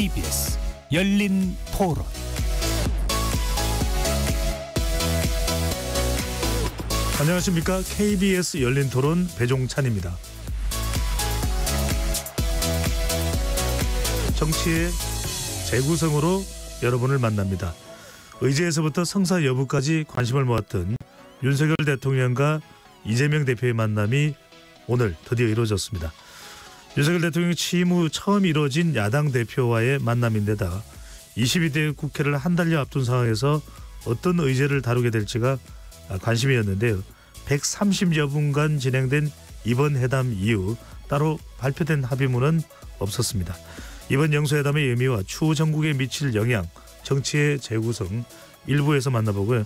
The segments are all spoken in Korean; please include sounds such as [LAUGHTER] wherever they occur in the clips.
KBS 열린 토론 안녕하십니까. KBS 열린 토론 배종찬입니다. 정치의 재구성으로 여러분을 만납니다. 의제에서부터 성사 여부까지 관심을 모았던 윤석열 대통령과 이재명 대표의 만남이 오늘 드디어 이루어졌습니다. 윤석열 대통령 취임 후 처음 이뤄진 야당 대표와의 만남인데다 22대 국회를 한 달여 앞둔 상황에서 어떤 의제를 다루게 될지가 관심이었는데요. 130여 분간 진행된 이번 회담 이후 따로 발표된 합의문은 없었습니다. 이번 영수회담의 의미와 추후 전국에 미칠 영향, 정치의 재구성 1부에서 만나보고요.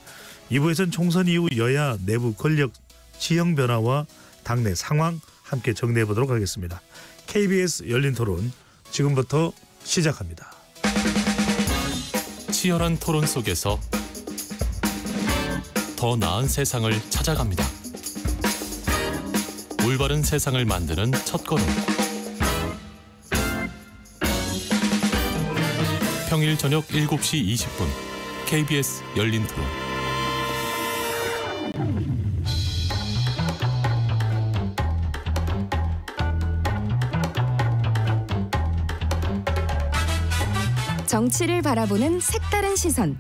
2부에서는 총선 이후 여야 내부 권력 지형 변화와 당내 상황 함께 정리해 보도록 하겠습니다. KBS 열린 토론 지금부터 시작합니다. 치열한 토론 속에서 더 나은 세상을 찾아갑니다. 올바른 세상을 만드는 첫 걸음. 평일 저녁 7시 20분 KBS 열린 토론. 정치를 바라보는 색다른 시선.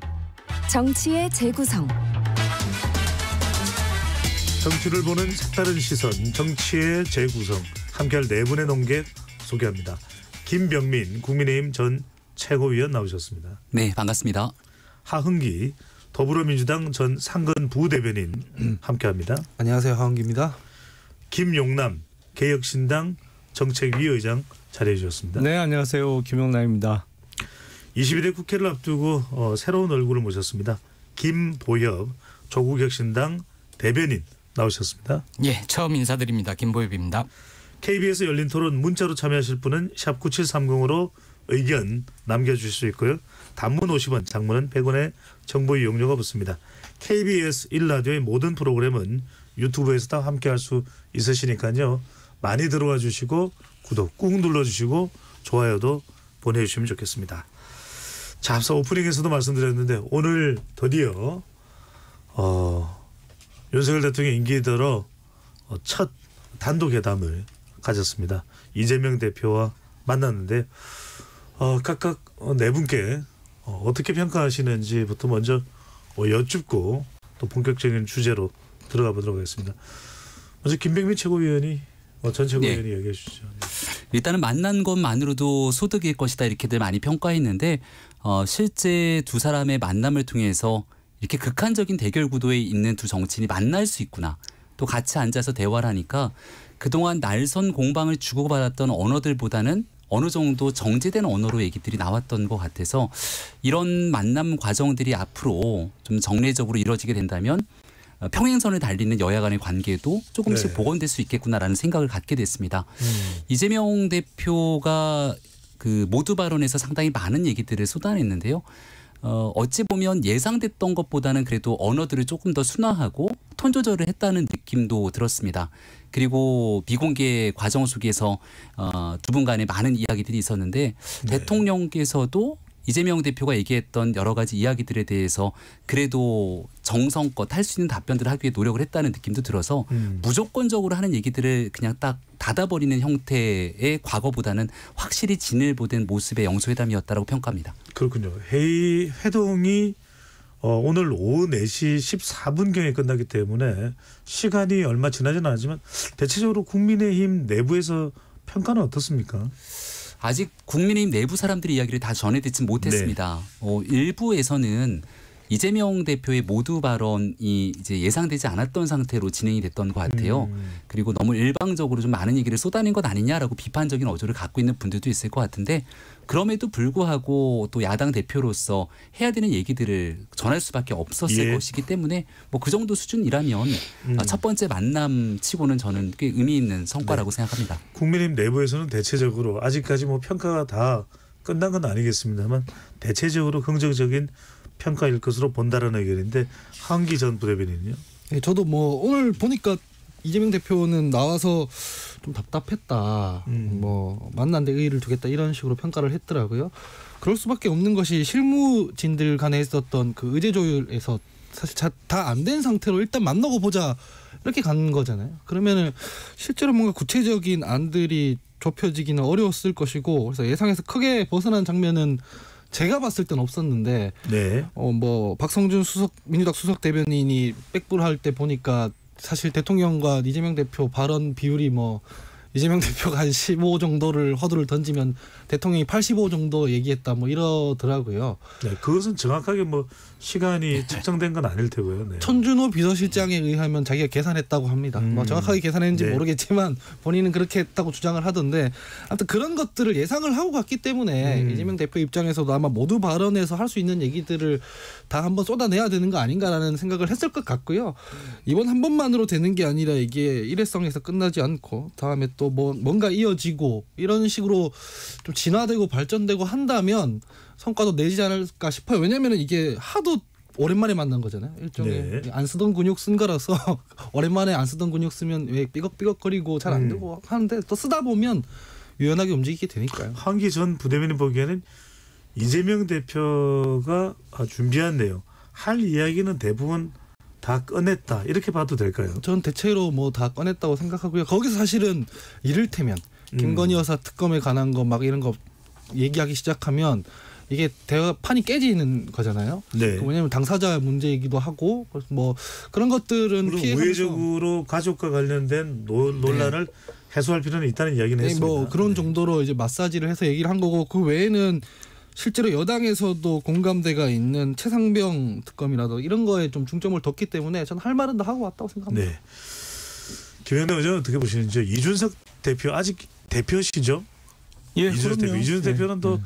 정치의 재구성. 정치를 보는 색다른 시선, 정치의 재구성. 함께할 네 분의 농객 소개합니다. 김병민 국민의힘 전 최고위원 나오셨습니다. 네, 반갑습니다. 하흥기 더불어민주당 전 상근 부대변인 함께합니다. 안녕하세요, 하흥기입니다. 김용남 개혁신당 정책위 의장 자리해 주셨습니다. 네, 안녕하세요, 김용남입니다. 2 1대 국회를 앞두고 어, 새로운 얼굴을 모셨습니다. 김보협 조국혁신당 대변인 나오셨습니다. 예, 처음 인사드립니다. 김보협입니다. KBS 열린 토론 문자로 참여하실 분은 9730으로 의견 남겨주실 수 있고요. 단문 50원, 장문은 100원의 정보 이용료가 붙습니다. KBS 1라디오의 모든 프로그램은 유튜브에서 다 함께할 수 있으시니까요. 많이 들어와 주시고 구독 꾹 눌러주시고 좋아요도 보내주시면 좋겠습니다. 자, 앞서 오프닝에서도 말씀드렸는데 오늘 드디어 어, 윤석열 대통령 임기에 들어 어, 첫 단독 회담을 가졌습니다. 이재명 대표와 만났는데 어, 각각 어, 네 분께 어, 떻게 평가하시는지부터 먼저 어, 여쭙고 또 본격적인 주제로 들어가 보도록 하겠습니다. 먼저 김병민 최고위원이 전 최고위원이 네. 얘기해 주시죠. 네. 일단은 만난 것만으로도 소득일 것이다 이렇게들 많이 평가했는데 어, 실제 두 사람의 만남을 통해서 이렇게 극한적인 대결 구도에 있는 두 정치인이 만날 수 있구나. 또 같이 앉아서 대화를 하니까 그동안 날선 공방을 주고받았던 언어들보다는 어느 정도 정제된 언어로 얘기들이 나왔던 것 같아서 이런 만남 과정들이 앞으로 좀 정례적으로 이뤄지게 된다면 평행선을 달리는 여야 간의 관계도 조금씩 네. 복원될 수 있겠구나라는 생각을 갖게 됐습니다. 음. 이재명 대표가 그 모두 발언에서 상당히 많은 얘기들을 쏟아냈는데요. 어, 어찌 보면 예상됐던 것보다는 그래도 언어들을 조금 더 순화하고 톤 조절을 했다는 느낌도 들었습니다. 그리고 비공개 과정 속에서 어, 두분 간의 많은 이야기들이 있었는데 네. 대통령께서도 이재명 대표가 얘기했던 여러 가지 이야기들에 대해서 그래도 정성껏 할 수 있는 답변들을 하기 위해 노력을 했다는 느낌도 들어서 음. 무조건적으로 하는 얘기들을 그냥 딱 닫아버리는 형태의 과거보다는 확실히 진일보된 모습의 영수회담이었다라고 평가합니다. 그렇군요. 회의 회동이 어, 오늘 오후 4시 14분경에 끝나기 때문에 시간이 얼마 지나지는 않지만 대체적으로 국민의힘 내부에서 평가는 어떻습니까? 아직 국민의힘 내부 사람들의 이야기를 다 전해 듣진 못했습니다. 네. 어, 일부에서는 이재명 대표의 모두 발언이 이제 예상되지 않았던 상태로 진행이 됐던 것 같아요. 음. 그리고 너무 일방적으로 좀 많은 얘기를 쏟아낸 것 아니냐라고 비판적인 어조를 갖고 있는 분들도 있을 것 같은데 그럼에도 불구하고 또 야당 대표로서 해야 되는 얘기들을 전할 수밖에 없었을 예. 것이기 때문에 뭐 그 정도 수준이라면 음. 첫 번째 만남치고는 저는 꽤 의미 있는 성과라고 네. 생각합니다. 국민의힘 내부에서는 대체적으로 아직까지 뭐 평가가 다 끝난 건 아니겠습니다만 대체적으로 긍정적인 평가일 것으로 본다는 의견인데 한기 전 부대변인은요. 네, 저도 뭐 오늘 보니까 이재명 대표는 나와서 좀 답답했다. 음. 뭐 만난 데 의의를 두겠다 이런 식으로 평가를 했더라고요. 그럴 수밖에 없는 것이 실무진들 간에 있었던 그 의제 조율에서 사실 다 안 된 상태로 일단 만나고 보자 이렇게 간 거잖아요. 그러면은 실제로 뭔가 구체적인 안들이 좁혀지기는 어려웠을 것이고 그래서 예상에서 크게 벗어난 장면은 제가 봤을 땐 없었는데 네. 어뭐 박성준 수석 민주당 수석 대변인이 백불할 때 보니까 사실 대통령과 이재명 대표 발언 비율이 뭐 이재명 [LAUGHS] 대표가 한 15 정도를 허들을 던지면 대통령이 85 정도 얘기했다 뭐 이러더라고요. 네, 그것은 정확하게 뭐 시간이 책정된 네. 건 아닐 테고요. 네. 천준호 비서실장에 의하면 자기가 계산했다고 합니다. 뭐 음. 뭐 정확하게 계산했는지 네. 모르겠지만 본인은 그렇게 했다고 주장을 하던데 아무튼 그런 것들을 예상을 하고 갔기 때문에 음. 이재명 대표 입장에서도 아마 모두 발언에서 할 수 있는 얘기들을 다 한번 쏟아내야 되는 거 아닌가라는 생각을 했을 것 같고요. 이번 한 번만으로 되는 게 아니라 이게 일회성에서 끝나지 않고 다음에 또 뭐 뭔가 이어지고 이런 식으로 좀좀 진화되고 발전되고 한다면 성과도 내지 않을까 싶어요. 왜냐면은 이게 하도 오랜만에 만난 거잖아요. 일종의 네. 안 쓰던 근육 쓴 거라서 [LAUGHS] 오랜만에 안 쓰던 근육 쓰면 왜 삐걱삐걱거리고 잘안 음. 되고 음. 하는데 또 쓰다 보면 유연하게 움직이게 되니까요. 한기 전 부대변인 보기에는 이재명 대표가 아, 준비한 내용 할 이야기는 대부분 다 꺼냈다 이렇게 봐도 될까요? 전 대체로 뭐 다 꺼냈다고 생각하고요. 거기서 사실은 이를테면 김건희 음. 여사 특검에 관한 거 막 이런 거 얘기하기 시작하면 이게 대화판이 깨지는 거잖아요. 네. 그 왜냐하면 당사자 문제이기도 하고 뭐 그런 것들은 피해 우회적으로 가족과 관련된 노, 네. 논란을 네. 해소할 필요는 있다는 이야기는 네, 뭐 했습니다. 뭐 그런 네. 정도로 이제 마사지를 해서 얘기를 한 거고 그 외에는 실제로 여당에서도 공감대가 있는 최상병 특검이라도 이런 거에 좀 중점을 뒀기 때문에 저는 할 말은 다 하고 왔다고 생각합니다. 네. 김영남 의원 어떻게 보시는지 이준석 대표 아직 예, 대표 시죠. 예, 이준수 대표. 이준수 대표는 또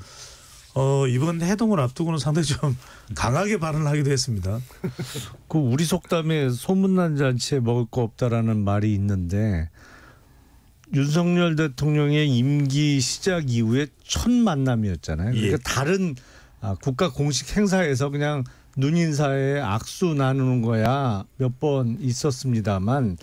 어, 이번 해동을 앞두고는 상당히 좀 [LAUGHS] 강하게 발언을 하기도 했습니다. 그 우리 속담에 소문난 잔치에 먹을 거 없다라는 말이 있는데 윤석열 대통령의 임기 시작 이후에 첫 만남이었잖아요. 그러니까 예. 다른 아, 국가 공식 행사에서 그냥 눈인사에 악수 나누는 거야 몇 번 있었습니다만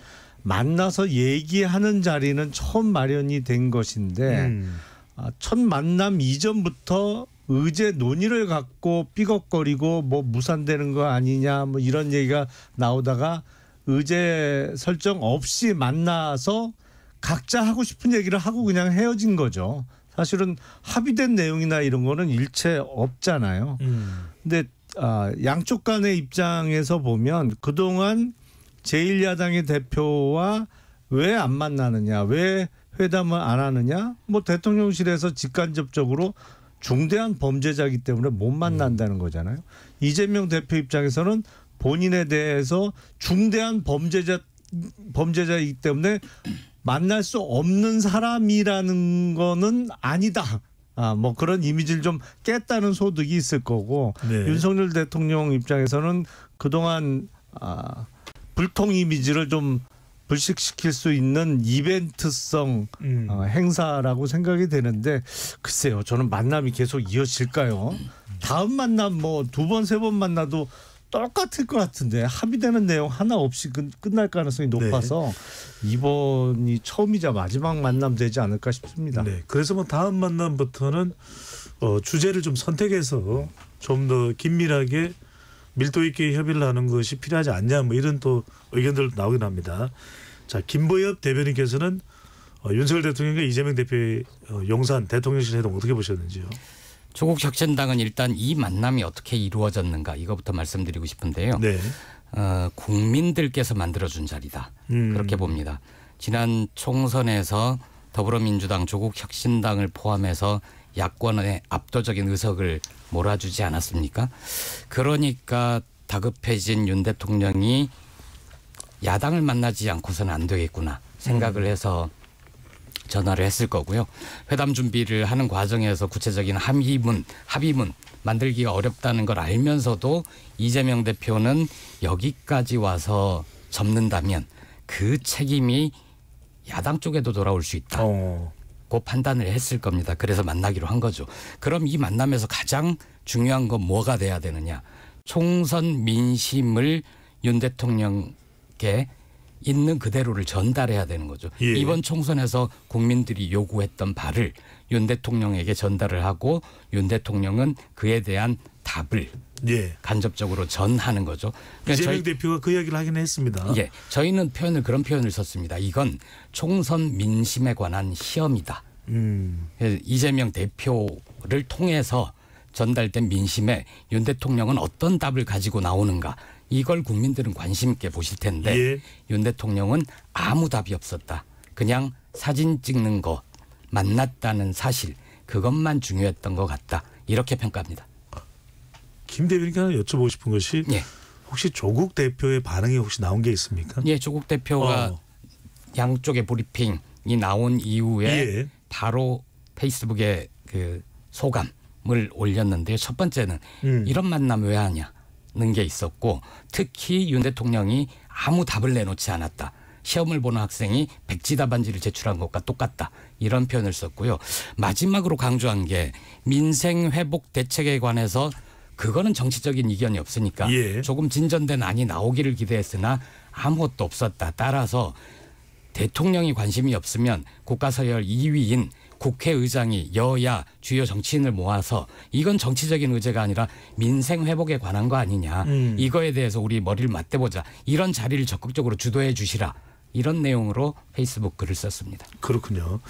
만나서 얘기하는 자리는 처음 마련이 된 것인데 음. 아, 첫 만남 이전부터 의제 논의를 갖고 삐걱거리고 뭐 무산되는 거 아니냐 뭐 이런 얘기가 나오다가 의제 설정 없이 만나서 각자 하고 싶은 얘기를 하고 그냥 헤어진 거죠. 사실은 합의된 내용이나 이런 거는 일체 없잖아요. 음. 근데 아, 양쪽 간의 입장에서 보면 그동안 제1야당의 대표와 왜 안 만나느냐, 왜 회담을 안 하느냐, 뭐 대통령실에서 직간접적으로 중대한 범죄자기 이 때문에 못 만난다는 거잖아요. 이재명 대표 입장에서는 본인에 대해서 중대한 범죄자 범죄자이기 때문에 만날 수 없는 사람이라는 거는 아니다. 아, 뭐 그런 이미지를 좀 깼다는 소득이 있을 거고 네. 윤석열 대통령 입장에서는 그동안 아, 불통 이미지를 좀 불식시킬 수 있는 이벤트성 음. 어, 행사라고 생각이 되는데 글쎄요 저는 만남이 계속 이어질까요 다음 만남 뭐 두 번 세번 번 만나도 똑같을 것 같은데 합의되는 내용 하나 없이 끝, 끝날 가능성이 네. 높아서 네. 이번이 처음이자 마지막 만남 되지 않을까 싶습니다 네. 그래서 뭐 다음 만남부터는 어, 주제를 좀 선택해서 좀 더 긴밀하게 밀도 있게 협의를 하는 것이 필요하지 않냐 뭐 이런 또의견들 나오긴 합니다. 자 김보엽 대변인께서는 어, 윤석열 대통령과 이재명 대표의 어, 용산 대통령실 회동 어떻게 보셨는지요? 조국 혁신당은 일단 이 만남이 어떻게 이루어졌는가 이거부터 말씀드리고 싶은데요. 네. 어, 국민들께서 만들어준 자리다 음. 그렇게 봅니다. 지난 총선에서 더불어민주당 조국 혁신당을 포함해서 야권의 압도적인 의석을 몰아주지 않았습니까? 그러니까 다급해진 윤 대통령이 야당을 만나지 않고서는 안 되겠구나 생각을 음. 해서 전화를 했을 거고요. 회담 준비를 하는 과정에서 구체적인 합의문, 합의문 만들기가 어렵다는 걸 알면서도 이재명 대표는 여기까지 와서 접는다면 그 책임이 야당 쪽에도 돌아올 수 있다. 어. 고 판단을 했을 겁니다. 그래서 만나기로 한 거죠. 그럼 이 만남에서 가장 중요한 건 뭐가 돼야 되느냐? 총선 민심을 윤 대통령께 있는 그대로를 전달해야 되는 거죠. 예. 이번 총선에서 국민들이 요구했던 바를 윤 대통령에게 전달을 하고 윤 대통령은 그에 대한 답을 예. 간접적으로 전하는 거죠. 그러니까 이재명 저희, 대표가 그 이야기를 하긴 했습니다. 예, 저희는 표현을 그런 표현을 썼습니다. 이건 총선 민심에 관한 시험이다. 음. 이재명 대표를 통해서 전달된 민심에 윤 대통령은 어떤 답을 가지고 나오는가 이걸 국민들은 관심 있게 보실 텐데 예. 윤 대통령은 아무 답이 없었다. 그냥 사진 찍는 거 만났다는 사실 그것만 중요했던 것 같다. 이렇게 평가합니다. 김 대변인께 하나 여쭤보고 싶은 것이 예. 혹시 조국 대표의 반응이 혹시 나온 게 있습니까? 예, 조국 대표가 어. 양쪽의 브리핑이 나온 이후에 예. 바로 페이스북에 그 소감을 올렸는데 첫 번째는 음. 이런 만남 왜 하냐는 게 있었고 특히 윤 대통령이 아무 답을 내놓지 않았다. 시험을 보는 학생이 백지답안지를 제출한 것과 똑같다. 이런 표현을 썼고요. 마지막으로 강조한 게 민생 회복 대책에 관해서 그거는 정치적인 이견이 없으니까 예. 조금 진전된 안이 나오기를 기대했으나 아무것도 없었다. 따라서 대통령이 관심이 없으면 국가서열 2위인 국회의장이 여야 주요 정치인을 모아서 이건 정치적인 의제가 아니라 민생 회복에 관한 거 아니냐 음. 이거에 대해서 우리 머리를 맞대보자 이런 자리를 적극적으로 주도해 주시라 이런 내용으로 페이스북 글을 썼습니다. 그렇군요.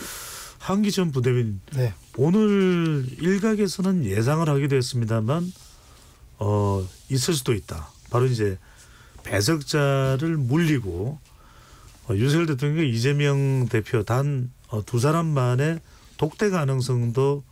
한기전 부대민 네. 오늘 일각에서는 예상을 하기도 했습니다만 어, 있을 수도 있다. 바로 이제 배석자를 물리고 어, 윤석열 대통령과 이재명 대표 단두 어, 사람만의 독대 가능성도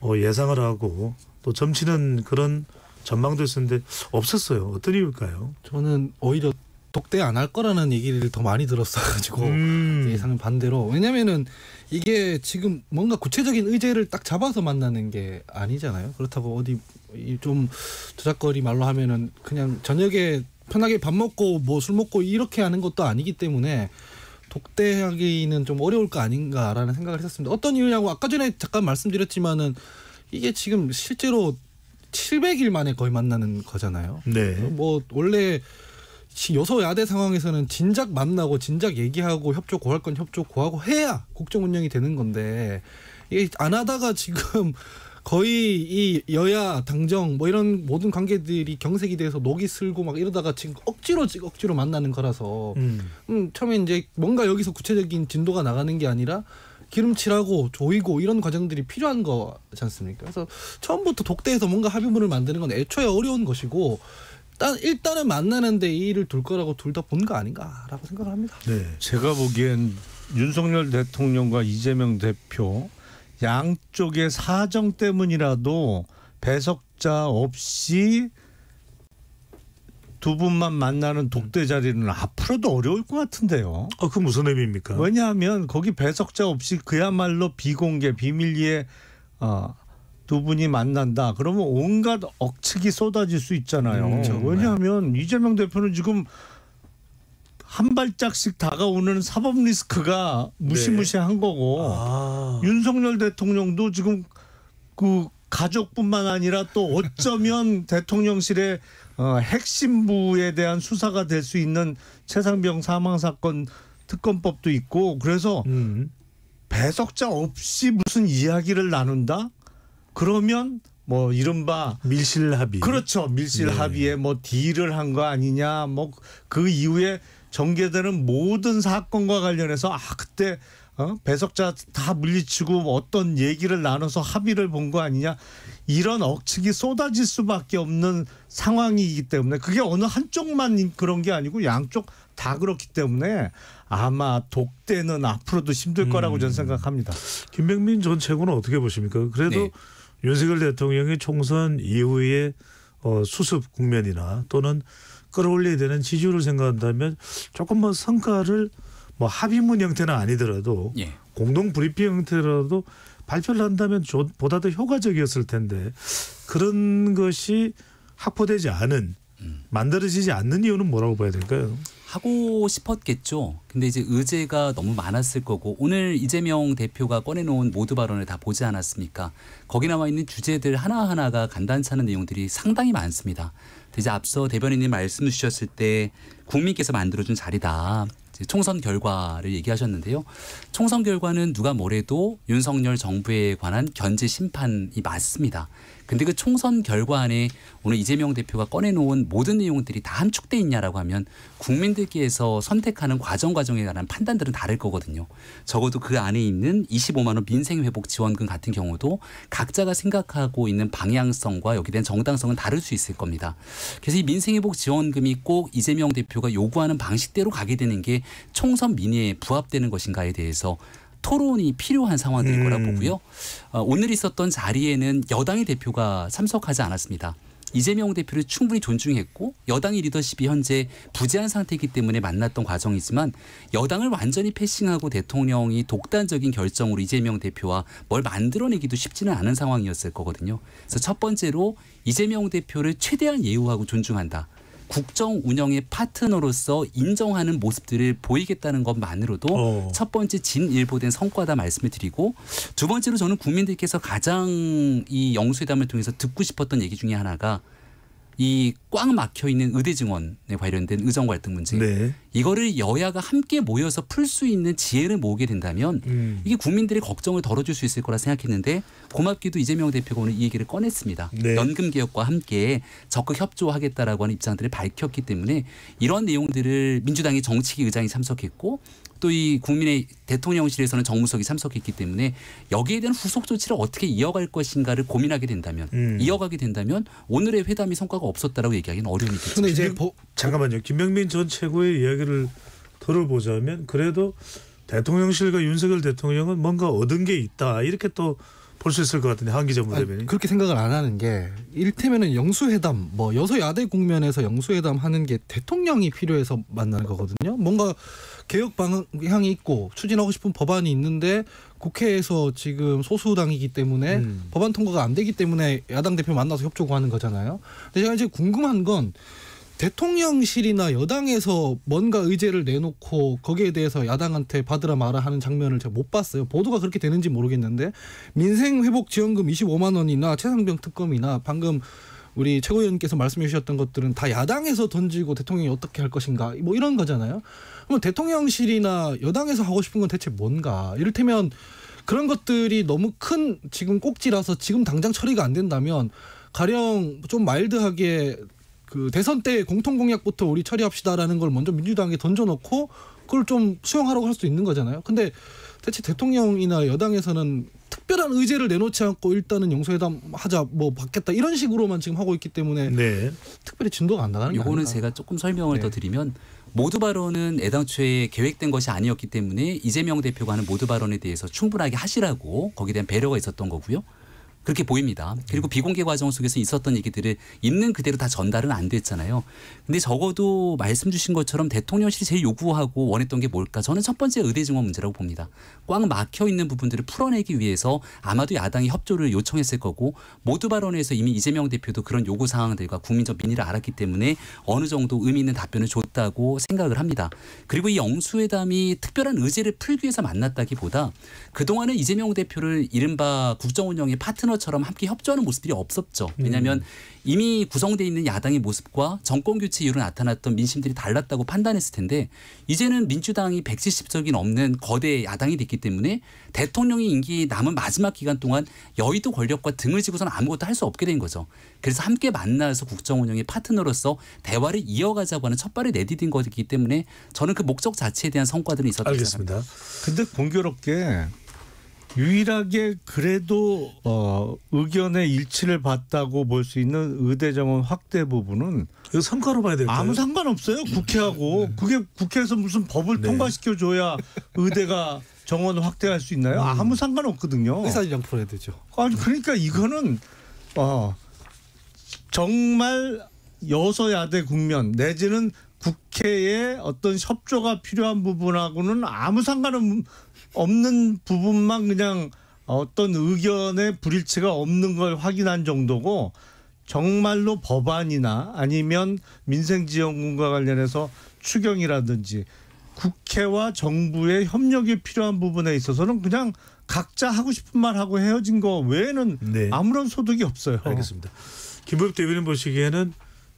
어, 예상을 하고 또 점치는 그런 전망도 있었는데 없었어요. 어떤 이유일까요? 저는 오히려 독대 안 할 거라는 얘기를 더 많이 들었어가지고 음. 예상은 반대로 왜냐면은 이게 지금 뭔가 구체적인 의제를 딱 잡아서 만나는 게 아니잖아요. 그렇다고 어디 이좀 저작거리 말로 하면은 그냥 저녁에 편하게 밥 먹고 뭐 술 먹고 이렇게 하는 것도 아니기 때문에 독대하기는 좀 어려울 거 아닌가라는 생각을 했었습니다. 어떤 이유냐고 아까 전에 잠깐 말씀드렸지만은 이게 지금 실제로 700일 만에 거의 만나는 거잖아요. 네. 뭐 원래 여소야대 상황에서는 진작 만나고 진작 얘기하고 협조 구할 건 협조 구하고 해야 국정 운영이 되는 건데 이게 안 하다가 지금 거의 이 여야 당정 뭐 이런 모든 관계들이 경색이 돼서 녹이 슬고 막 이러다가 지금 억지로 지 억지로 만나는 거라서 음. 음, 처음에 이제 뭔가 여기서 구체적인 진도가 나가는 게 아니라 기름칠하고 조이고 이런 과정들이 필요한 거지 않습니까? 그래서 처음부터 독대에서 뭔가 합의문을 만드는 건 애초에 어려운 것이고 일단 일단은 만나는데 이 일을 둘 거라고 둘 다 본 거 아닌가라고 생각을 합니다. 네, 제가 보기엔 윤석열 대통령과 이재명 대표 양쪽의 사정 때문이라도 배석자 없이 두 분만 만나는 독대 자리는 앞으로도 어려울 것 같은데요. 아, 그 무슨 의미입니까? 왜냐하면 거기 배석자 없이 그야말로 비공개 비밀리에 어, 두 분이 만난다. 그러면 온갖 억측이 쏟아질 수 있잖아요. 음, 왜냐하면 이재명 대표는 지금 한 발짝씩 다가오는 사법 리스크가 무시무시한 네. 거고 아. 윤석열 대통령도 지금 그 가족뿐만 아니라 또 어쩌면 [LAUGHS] 대통령실의 어, 핵심부에 대한 수사가 될 수 있는 최상병 사망 사건 특검법도 있고 그래서 음. 배석자 없이 무슨 이야기를 나눈다 그러면 뭐 이른바 밀실 합의 그렇죠 밀실 네. 합의에 뭐 딜을 한 거 아니냐 뭐 그 이후에 전개되는 모든 사건과 관련해서 아 그때 어? 배석자 다 물리치고 어떤 얘기를 나눠서 합의를 본 거 아니냐 이런 억측이 쏟아질 수밖에 없는 상황이기 때문에 그게 어느 한쪽만 그런 게 아니고 양쪽 다 그렇기 때문에 아마 독대는 앞으로도 힘들 거라고 음. 저는 생각합니다. 김병민 전 최고는 어떻게 보십니까? 그래도 네. 윤석열 대통령이 총선 이후에 어, 수습 국면이나 또는 끌어올려야 되는 지지율을 생각한다면 조금 뭐 성과를 뭐 합의문 형태는 아니더라도 예. 공동 브리핑 형태라도 발표를 한다면 보다 더 효과적이었을 텐데 그런 것이 확보되지 않은 음. 만들어지지 않는 이유는 뭐라고 봐야 될까요? 하고 싶었겠죠. 근데 이제 의제가 너무 많았을 거고 오늘 이재명 대표가 꺼내놓은 모두 발언을 다 보지 않았습니까? 거기 나와 있는 주제들 하나하나가 간단찮은 내용들이 상당히 많습니다. 이제 앞서 대변인님 말씀 주셨을 때 국민께서 만들어준 자리다. 총선 결과를 얘기하셨는데요. 총선 결과는 누가 뭐래도 윤석열 정부에 관한 견제 심판이 맞습니다. 근데 그 총선 결과 안에 오늘 이재명 대표가 꺼내놓은 모든 내용들이 다 함축돼 있냐라고 하면 국민들께서 선택하는 과정 과정에 관한 판단들은 다를 거거든요. 적어도 그 안에 있는 25만 원 민생 회복 지원금 같은 경우도 각자가 생각하고 있는 방향성과 여기 대한 정당성은 다를 수 있을 겁니다. 그래서 이 민생 회복 지원금이 꼭 이재명 대표가 요구하는 방식대로 가게 되는 게 총선 민의에 부합되는 것인가에 대해서 토론이 필요한 상황일 음. 거라 보고요. 어, 오늘 있었던 자리에는 여당의 대표가 참석하지 않았습니다. 이재명 대표를 충분히 존중했고 여당의 리더십이 현재 부재한 상태이기 때문에 만났던 과정이지만 여당을 완전히 패싱하고 대통령이 독단적인 결정으로 이재명 대표와 뭘 만들어내기도 쉽지는 않은 상황이었을 거거든요. 그래서 첫 번째로 이재명 대표를 최대한 예우하고 존중한다. 국정 운영의 파트너로서 인정하는 모습들을 보이겠다는 것만으로도 어. 첫 번째 진일보된 성과다 말씀을 드리고 두 번째로 저는 국민들께서 가장 이 영수회담을 통해서 듣고 싶었던 얘기 중에 하나가 이 꽉 막혀 있는 의대 증원에 관련된 의정 갈등 문제. 네. 이거를 여야가 함께 모여서 풀 수 있는 지혜를 모으게 된다면 음. 이게 국민들의 걱정을 덜어줄 수 있을 거라 생각했는데 고맙게도 이재명 대표가 오늘 이 얘기를 꺼냈습니다. 네. 연금 개혁과 함께 적극 협조하겠다라고 하는 입장들을 밝혔기 때문에 이런 내용들을 민주당의 정치기 의장이 참석했고 또 이 국민의 대통령실에서는 정무석이 참석했기 때문에 여기에 대한 후속 조치를 어떻게 이어갈 것인가를 고민하게 된다면 음. 이어가게 된다면 오늘의 회담이 성과가 없었다라고 얘기하기는 어려운일이 있겠죠. 데 이제 잠깐만요. 김병민 전 최고의 이야기를 들어보자면 그래도 대통령실과 윤석열 대통령은 뭔가 얻은 게 있다 이렇게 또 볼 수 있을 것 같은데 한기자문 대변인 그렇게 생각을 안 하는 게 이를테면은 영수회담 뭐 여서 야대 국면에서 영수회담 하는 게 대통령이 필요해서 만나는 거거든요 뭔가 개혁 방향이 있고 추진하고 싶은 법안이 있는데 국회에서 지금 소수당이기 때문에 음. 법안 통과가 안 되기 때문에 야당 대표 만나서 협조구 하는 거잖아요 근데 제가 이제 궁금한 건 대통령실이나 여당에서 뭔가 의제를 내놓고 거기에 대해서 야당한테 받으라 마라 하는 장면을 제가 못 봤어요. 보도가 그렇게 되는지 모르겠는데 민생 회복 지원금 25만 원이나 최상병 특검이나 방금 우리 최고위원께서 말씀해 주셨던 것들은 다 야당에서 던지고 대통령이 어떻게 할 것인가 뭐 이런 거잖아요. 그럼 대통령실이나 여당에서 하고 싶은 건 대체 뭔가? 이를테면 그런 것들이 너무 큰 지금 꼭지라서 지금 당장 처리가 안 된다면 가령 좀 마일드하게 그 대선 때 공통 공약부터 우리 처리합시다라는 걸 먼저 민주당에 던져놓고 그걸 좀 수용하라고 할 수 있는 거잖아요. 근데 대체 대통령이나 여당에서는 특별한 의제를 내놓지 않고 일단은 용서회담 하자 뭐 받겠다 이런 식으로만 지금 하고 있기 때문에 네. 특별히 진도가 안 나가는 요거는 제가 조금 설명을 네. 더 드리면 모두 발언은 애당초에 계획된 것이 아니었기 때문에 이재명 대표가 하는 모두 발언에 대해서 충분하게 하시라고 거기에 대한 배려가 있었던 거고요. 그렇게 보입니다. 네. 그리고 비공개 과정 속에서 있었던 얘기들을 있는 그대로 다 전달은 안 됐잖아요. 근데 적어도 말씀 주신 것처럼 대통령실이 제일 요구하고 원했던 게 뭘까? 저는 첫 번째 의대 증언 문제라고 봅니다. 꽉 막혀 있는 부분들을 풀어내기 위해서 아마도 야당이 협조를 요청했을 거고 모두 발언에서 이미 이재명 대표도 그런 요구 사항들과 국민적 민의를 알았기 때문에 어느 정도 의미 있는 답변을 줬다고 생각을 합니다. 그리고 이 영수회담이 특별한 의제를 풀기 위해서 만났다기보다 그동안은 이재명 대표를 이른바 국정 운영의 파트너 파트너처럼 함께 협조하는 모습들이 없었죠. 왜냐하면 음. 이미 구성돼 있는 야당의 모습과 정권 교체 이후로 나타났던 민심들이 달랐다고 판단했을 텐데 이제는 민주당이 1 7 0석인없는 거대 야당이 됐기 때문에 대통령의 임기 남은 마지막 기간 동안 여의도 권력과 등을 지고서는 아무것도 할 수 없게 된 거죠. 그래서 함께 만나서 국정 운영의 파트너로서 대화를 이어가자고 하는 첫발을 내디딘 것이기 때문에 저는 그 목적 자체에 대한 성과들은 있었다고 알겠습니다. 생각합니다. 근데 공교롭게 유일하게 그래도 어, 의견의 일치를 봤다고 볼 수 있는 의대 정원 확대 부분은 이 성과로 봐야 될까요? 아무 상관없어요. 국회하고 네. 그게 국회에서 무슨 법을 네. 통과시켜 줘야 의대가 정원 확대할 수 있나요? 음. 아무 상관없거든요. 의사진 풀어야 되죠. 아니 그러니까 이거는 어, 정말 여서야대 국면 내지는 국회의 어떤 협조가 필요한 부분하고는 아무 상관없는 없는 부분만 그냥 어떤 의견의 불일치가 없는 걸 확인한 정도고 정말로 법안이나 아니면 민생지원금과 관련해서 추경이라든지 국회와 정부의 협력이 필요한 부분에 있어서는 그냥 각자 하고 싶은 말 하고 헤어진 거 외에는 네. 아무런 소득이 없어요. 알겠습니다. 김부엽 대변인 보시기에는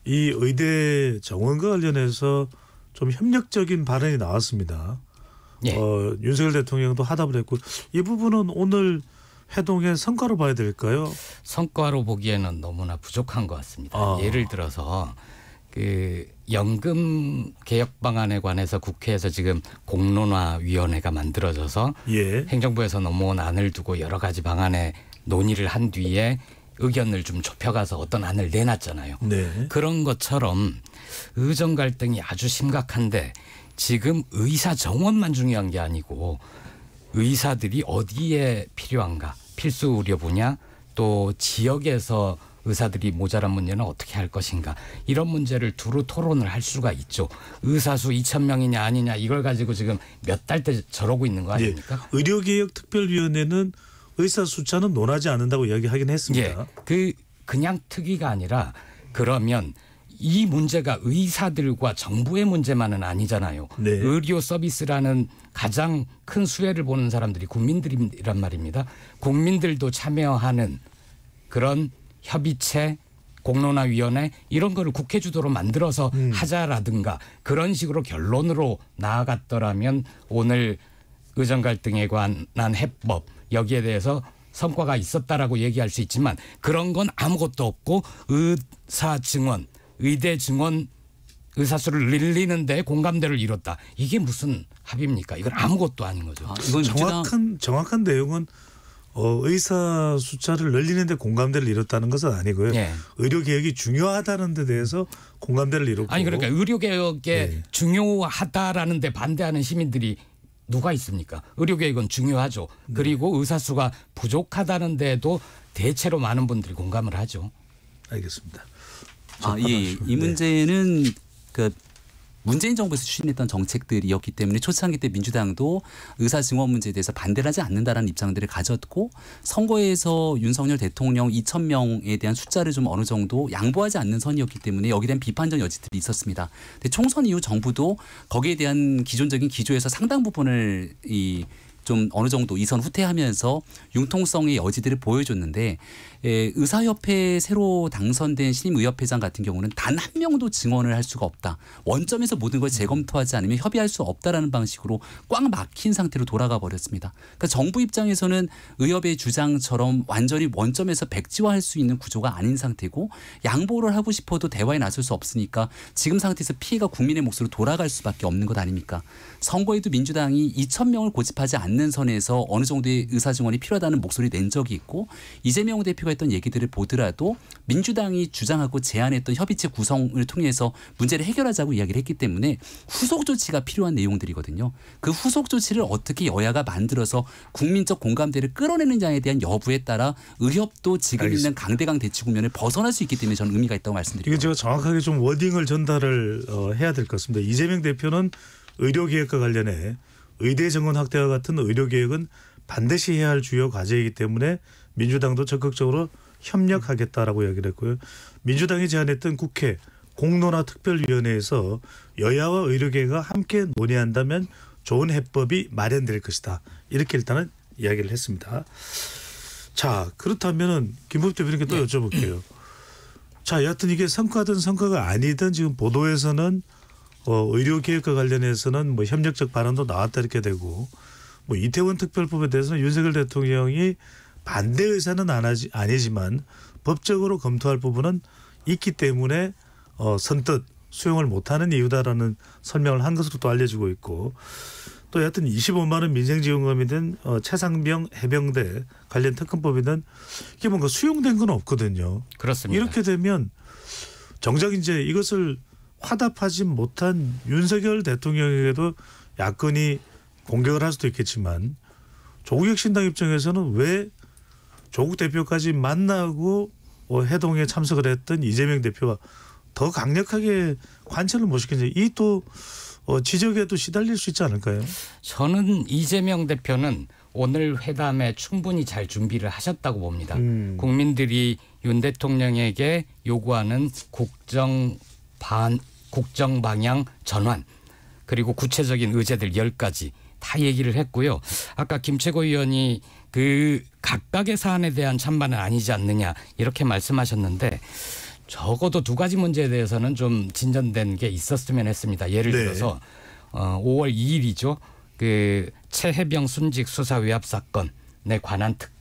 이 의대 정원과 관련해서 좀 협력적인 발언이 나왔습니다. 예. 어, 윤석열 대통령도 하답을 했고 이 부분은 오늘 해동의 성과로 봐야 될까요? 성과로 보기에는 너무나 부족한 것 같습니다. 아. 예를 들어서 그 연금 개혁 방안에 관해서 국회에서 지금 공론화 위원회가 만들어져서 예. 행정부에서 넘어온 안을 두고 여러 가지 방안에 논의를 한 뒤에 의견을 좀 좁혀가서 어떤 안을 내놨잖아요. 네. 그런 것처럼 의정 갈등이 아주 심각한데 지금 의사 정원만 중요한 게 아니고 의사들이 어디에 필요한가 필수 의료 분야 또 지역에서 의사들이 모자란 문제는 어떻게 할 것인가 이런 문제를 두루 토론을 할 수가 있죠. 의사 수 2천 명이냐 아니냐 이걸 가지고 지금 몇 달째 저러고 있는 거 예. 아닙니까? 네. 의료개혁특별위원회는 의사 숫자는 논하지 않는다고 이야기하긴 했습니다. 예. 그 그냥 특위가 아니라 그러면 이 문제가 의사들과 정부의 문제만은 아니잖아요. 네. 의료 서비스라는 가장 큰 수혜를 보는 사람들이 국민들이란 말입니다. 국민들도 참여하는 그런 협의체 공론화위원회 이런 거를 국회 주도로 만들어서 음. 하자라든가 그런 식으로 결론으로 나아갔더라면 오늘 의정 갈등에 관한 해법 여기에 대해서 성과가 있었다라고 얘기할 수 있지만 그런 건 아무것도 없고 의사 증언 의대 증원 의사수를 늘리는데 공감대를 이뤘다. 이게 무슨 합입니까? 이건 아무것도 아닌 거죠. 아, 이건 정확한 정확한 내용은 어, 의사 숫자를 늘리는데 공감대를 이뤘다는 것은 아니고요. 네. 예. 의료 개혁이 중요하다는 데 대해서 공감대를 이뤘고 아니 그러니까 의료 개혁에 네. 예. 중요하다라는 데 반대하는 시민들이 누가 있습니까? 의료 개혁은 중요하죠. 네. 그리고 의사 수가 부족하다는 데도 대체로 많은 분들이 공감을 하죠. 알겠습니다. 아, 예, 예. 이 문제는 그 문재인 정부에서 추진했던 정책들이었기 때문에 초창기 때 민주당도 의사 증원 문제에 대해서 반대를 하지 않는다라는 입장들을 가졌고 선거에서 윤석열 대통령 2천 명에 대한 숫자를 좀 어느 정도 양보하지 않는 선이었기 때문에 여기에 대한 비판적 여지들이 있었습니다. 근데 총선 이후 정부도 거기에 대한 기존적인 기조에서 상당 부분을 이 좀 어느 정도 이선 후퇴하면서 융통성의 여지들을 보여줬는데 예, 의사협회 새로 당선된 신임 의협회장 같은 경우는 단 한 명도 증언을 할 수가 없다. 원점에서 모든 걸 재검토하지 않으면 협의할 수 없다라는 방식으로 꽉 막힌 상태로 돌아가 버렸습니다. 그러니까 정부 입장에서는 의협의 주장처럼 완전히 원점에서 백지화할 수 있는 구조가 아닌 상태고 양보를 하고 싶어도 대화에 나설 수 없으니까 지금 상태에서 피해가 국민의 목소리로 돌아갈 수밖에 없는 것 아닙니까? 선거에도 민주당이 2천 명을 고집하지 않는 선에서 어느 정도의 의사 증언이 필요하다는 목소리 낸 적이 있고 이재명 대표가 했던 얘기들을 보더라도 민주당이 주장하고 제안했던 협의체 구성을 통해서 문제를 해결하자고 이야기를 했기 때문에 후속 조치가 필요한 내용들이거든요. 그 후속 조치를 어떻게 여야가 만들어서 국민적 공감대를 끌어내느냐에 대한 여부에 따라 의협도 지금 알겠습니다. 있는 강대강 대치 국면을 벗어날 수 있기 때문에 저는 의미가 있다고 말씀드리니 이게 제가 정확하게 좀 워딩을 전달을 어, 해야 될 것 같습니다. 이재명 대표는 의료계획과 관련해 의대 정원 확대와 같은 의료계획은 반드시 해야 할 주요 과제이기 때문에 민주당도 적극적으로 협력하겠다라고 이야기를 했고요. 민주당이 제안했던 국회 공론화 특별위원회에서 여야와 의료계가 함께 논의한다면 좋은 해법이 마련될 것이다. 이렇게 일단은 이야기를 했습니다. 자 그렇다면은 김법대변님께또 네. 여쭤볼게요. 자 여하튼 이게 성과든 성과가 아니든 지금 보도에서는 어, 의료계획과 관련해서는 뭐 협력적 발언도 나왔다 이렇게 되고 뭐 이태원 특별법에 대해서는 윤석열 대통령이 반대 의사는 아니지, 아니지만 법적으로 검토할 부분은 있기 때문에 어, 선뜻 수용을 못하는 이유다라는 설명을 한 것으로 또 알려지고 있고 또 여하튼 25만 원 민생지원금이든 어, 최상병 해병대 관련 특검법이든 이게 뭔가 수용된 건 없거든요. 그렇습니다. 이렇게 되면 정작 이제 이것을 화답하지 못한 윤석열 대통령에게도 야권이 공격을 할 수도 있겠지만 조국혁 신당 입장에서는 왜 조국 대표까지 만나고 어, 해동에 참석을 했던 이재명 대표가 더 강력하게 관철을 못 시키는지 이또 어, 지적에도 시달릴 수 있지 않을까요? 저는 이재명 대표는 오늘 회담에 충분히 잘 준비를 하셨다고 봅니다. 음. 국민들이 윤 대통령에게 요구하는 국정 반 국정 방향 전환 그리고 구체적인 의제들 열가지다 얘기를 했고요. 아까 김채고 의원이 그 각각의 사안에 대한 찬반은 아니지 않느냐 이렇게 말씀하셨는데 적어도 두 가지 문제에 대해서는 좀 진전된 게 있었으면 했습니다. 예를 네. 들어서 어, 5월 2일이죠. 그최해병 순직 수사 위압 사건에 관한 특,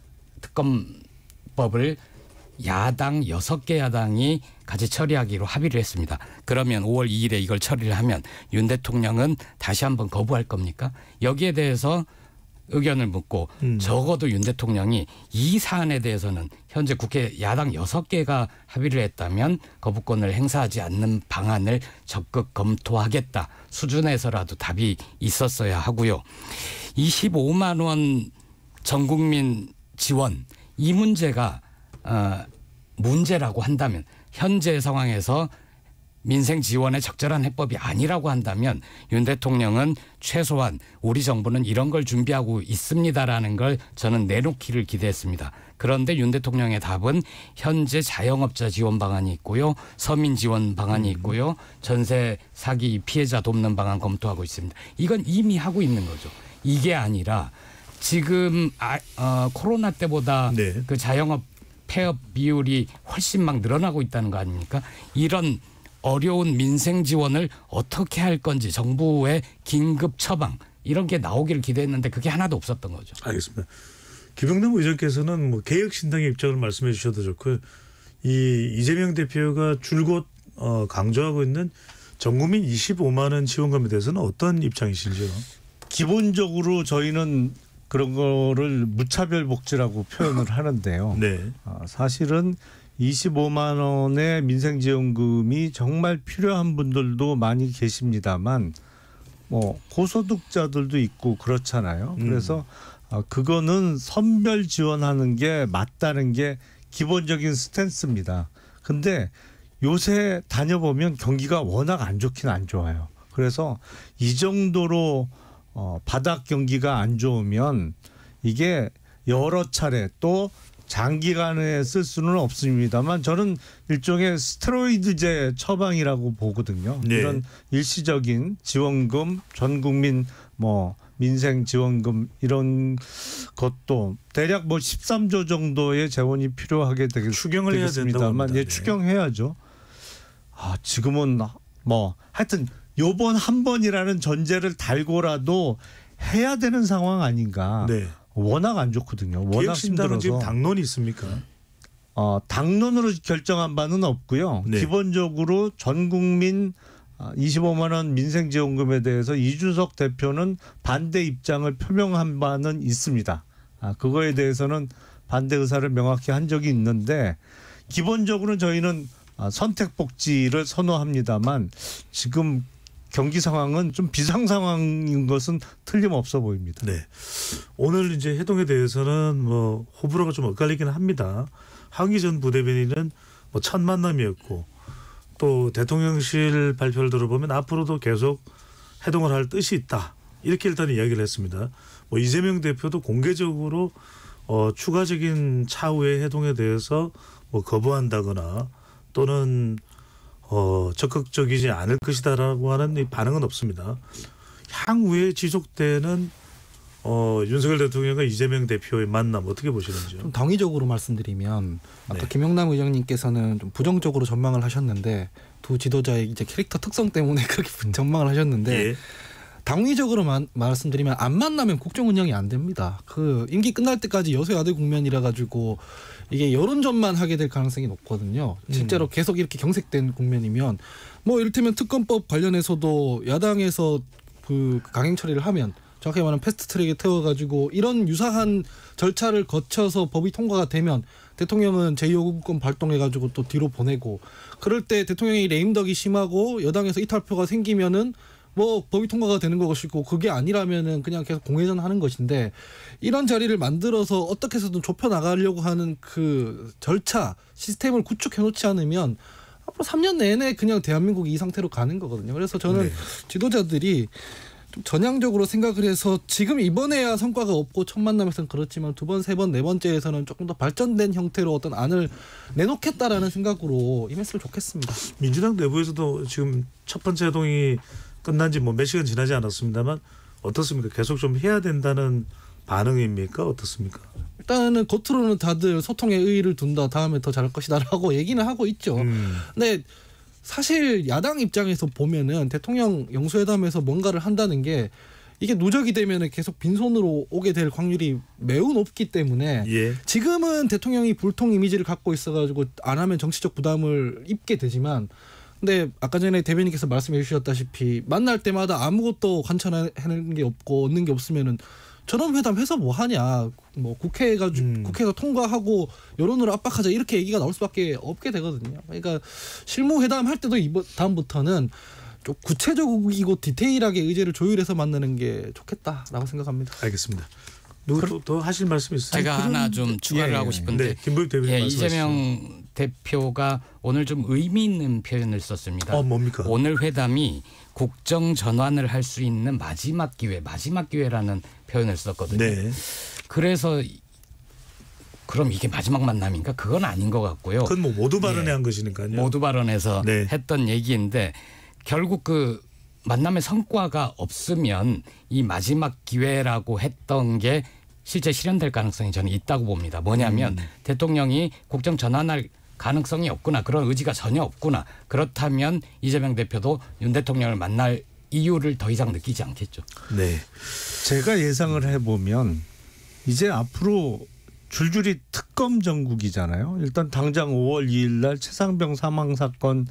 특검법을 야당 여섯 개 야당이 같이 처리하기로 합의를 했습니다. 그러면 5월 2일에 이걸 처리를 하면 윤 대통령은 다시 한번 거부할 겁니까? 여기에 대해서 의견을 묻고 음. 적어도 윤 대통령이 이 사안에 대해서는 현재 국회 야당 여섯 개가 합의를 했다면 거부권을 행사하지 않는 방안을 적극 검토하겠다 수준에서라도 답이 있었어야 하고요. 25만 원 전 국민 지원 이 문제가 어 문제라고 한다면 현재 상황에서 민생 지원에 적절한 해법이 아니라고 한다면 윤 대통령은 최소한 우리 정부는 이런 걸 준비하고 있습니다라는 걸 저는 내놓기를 기대했습니다. 그런데 윤 대통령의 답은 현재 자영업자 지원 방안이 있고요. 서민 지원 방안이 음. 있고요. 전세 사기 피해자 돕는 방안 검토하고 있습니다. 이건 이미 하고 있는 거죠. 이게 아니라 지금 아, 어, 코로나 때보다 네. 그 자영업 폐업 비율이 훨씬 막 늘어나고 있다는 거 아닙니까? 이런 어려운 민생 지원을 어떻게 할 건지 정부의 긴급 처방 이런 게 나오길 기대했는데 그게 하나도 없었던 거죠. 알겠습니다. 김영남 의장께서는 뭐 개혁신당의 입장을 말씀해 주셔도 좋고요. 이 이재명 대표가 줄곧 어, 강조하고 있는 전 국민 25만 원 지원금에 대해서는 어떤 입장이신지요? 기본적으로 저희는 그런 거를 무차별 복지라고 표현을 하는데요. 네. 어, 사실은 25만 원의 민생지원금이 정말 필요한 분들도 많이 계십니다만 뭐 고소득자들도 있고 그렇잖아요. 음. 그래서 음. 그거는 선별 지원하는 게 맞다는 게 기본적인 스탠스입니다. 근데 요새 다녀보면 경기가 워낙 안 좋긴 안 좋아요. 그래서 이 정도로 어, 바닥 경기가 안 좋으면 이게 여러 차례 또 장기간에 쓸 수는 없습니다만 저는 일종의 스테로이드제 처방이라고 보거든요. 네. 이런 일시적인 지원금 전 국민 뭐 민생 지원금 이런 것도 대략 뭐 13조 정도의 재원이 필요하게 되겠, 추경을 되겠습니다만 해야 예, 네. 추경해야죠. 아, 지금은 뭐 하여튼 요번 한 번이라는 전제를 달고라도 해야 되는 상황 아닌가. 네. 워낙 안 좋거든요. 워낙 힘들어서 지금 당론이 있습니까? 어, 당론으로 결정한 바는 없고요. 네. 기본적으로 전 국민 25만 아, 원 민생 지원금에 대해서 이준석 대표는 반대 입장을 표명한 바는 있습니다. 아, 그거에 대해서는 반대 의사를 명확히 한 적이 있는데 기본적으로 저희는 아, 선택 복지를 선호합니다만 지금 경기 상황은 좀 비상 상황인 것은 틀림없어 보입니다. 네. 오늘 이제 해동에 대해서는 뭐 호불호가 좀엇갈리긴 합니다. 황희전 부대변인은 뭐 첫 만남이었고 또 대통령실 발표를 들어보면 앞으로도 계속 해동을 할 뜻이 있다. 이렇게 일단 이야기를 했습니다. 뭐 이재명 대표도 공개적으로 어, 추가적인 차후의 해동에 대해서 뭐 거부한다거나 또는 어, 적극적이지 않을 것이다라고 하는 이 반응은 없습니다. 향후에 지속되는 어, 윤석열 대통령과 이재명 대표의 만남 어떻게 보시는지요? 좀 당위적으로 말씀드리면 아까 네. 김영남 의장님께서는 좀 부정적으로 전망을 하셨는데 두 지도자의 이제 캐릭터 특성 때문에 [LAUGHS] 그렇게 음. 전망을 하셨는데 예. 당위적으로 만, 말씀드리면 안 만나면 국정 운영이 안 됩니다. 그 임기 끝날 때까지 여소야대 국면이라 가지고 이게 여론전만 하게 될 가능성이 높거든요. 음. 실제로 음. 계속 이렇게 경색된 국면이면 뭐 이를테면 특검법 관련해서도 야당에서 그 강행 처리를 하면 정확히 말하면 패스트트랙에 태워가지고 이런 유사한 절차를 거쳐서 법이 통과가 되면 대통령은 제2호국권 발동해가지고 또 뒤로 보내고 그럴 때 대통령이 레임덕이 심하고 여당에서 이탈표가 생기면은 뭐 법이 통과가 되는 것이고 그게 아니라면은 그냥 계속 공회전 하는 것인데 이런 자리를 만들어서 어떻게 해서든 좁혀 나가려고 하는 그 절차 시스템을 구축해 놓지 않으면 앞으로 3년 내내 그냥 대한민국이 이 상태로 가는 거거든요. 그래서 저는 네. 지도자들이 좀 전향적으로 생각을 해서 지금 이번에야 성과가 없고 첫 만남에서는 그렇지만 두 번, 세 번, 네 번째에서는 조금 더 발전된 형태로 어떤 안을 내놓겠다라는 생각으로 임했으면 좋겠습니다. 민주당 내부에서도 지금 첫 번째 동이 끝난 지 뭐 몇 시간 지나지 않았습니다만 어떻습니까? 계속 좀 해야 된다는 반응입니까? 어떻습니까? 일단은 겉으로는 다들 소통에 의의를 둔다. 다음에 더 잘할 것이다라고 [LAUGHS] 얘기는 하고 있죠. 음. 근데 사실 야당 입장에서 보면은 대통령 영수회담에서 뭔가를 한다는 게 이게 누적이 되면 은 계속 빈손으로 오게 될 확률이 매우 높기 때문에 예. 지금은 대통령이 불통 이미지를 갖고 있어가지고 안 하면 정치적 부담을 입게 되지만 근데 아까 전에 대변인께서 말씀해 주셨다시피 만날 때마다 아무것도 관찰하는 게 없고 얻는 게 없으면은 저런 회담 해서 뭐 하냐 뭐 음. 국회가 음. 국회에 통과하고 여론으로 압박하자 이렇게 얘기가 나올 수밖에 없게 되거든요. 그러니까 실무 회담 할 때도 이번 다음부터는 좀 구체적이고 디테일하게 의제를 조율해서 만나는 게 좋겠다라고 생각합니다. 알겠습니다. 누구 더 하실 말씀 있으세요? 제가 하나 좀 추가를 예, 하고 싶은데 네, 김부육 대변인 예, 이재명 대표가 오늘 좀 의미 있는 표현을 썼습니다. 어, 뭡니까? 오늘 회담이 국정 전환을 할 수 있는 마지막 기회, 마지막 기회라는 표현을 썼거든요. 네. 그래서 그럼 이게 마지막 만남인가? 그건 아닌 것 같고요. 그건 뭐 모두 발언에 네. 한 것이니까요. 모두 발언에서 네. 했던 얘기인데 결국 그 만남의 성과가 없으면 이 마지막 기회라고 했던 게 실제 실현될 가능성이 저는 있다고 봅니다. 뭐냐면 음. 대통령이 국정 전환할 가능성이 없구나. 그런 의지가 전혀 없구나. 그렇다면 이재명 대표도 윤 대통령을 만날 이유를 더 이상 느끼지 않겠죠. 네. 제가 예상을 해보면 이제 앞으로 줄줄이 특검 전국이잖아요. 일단 당장 5월 2일 날 최상병 사망 사건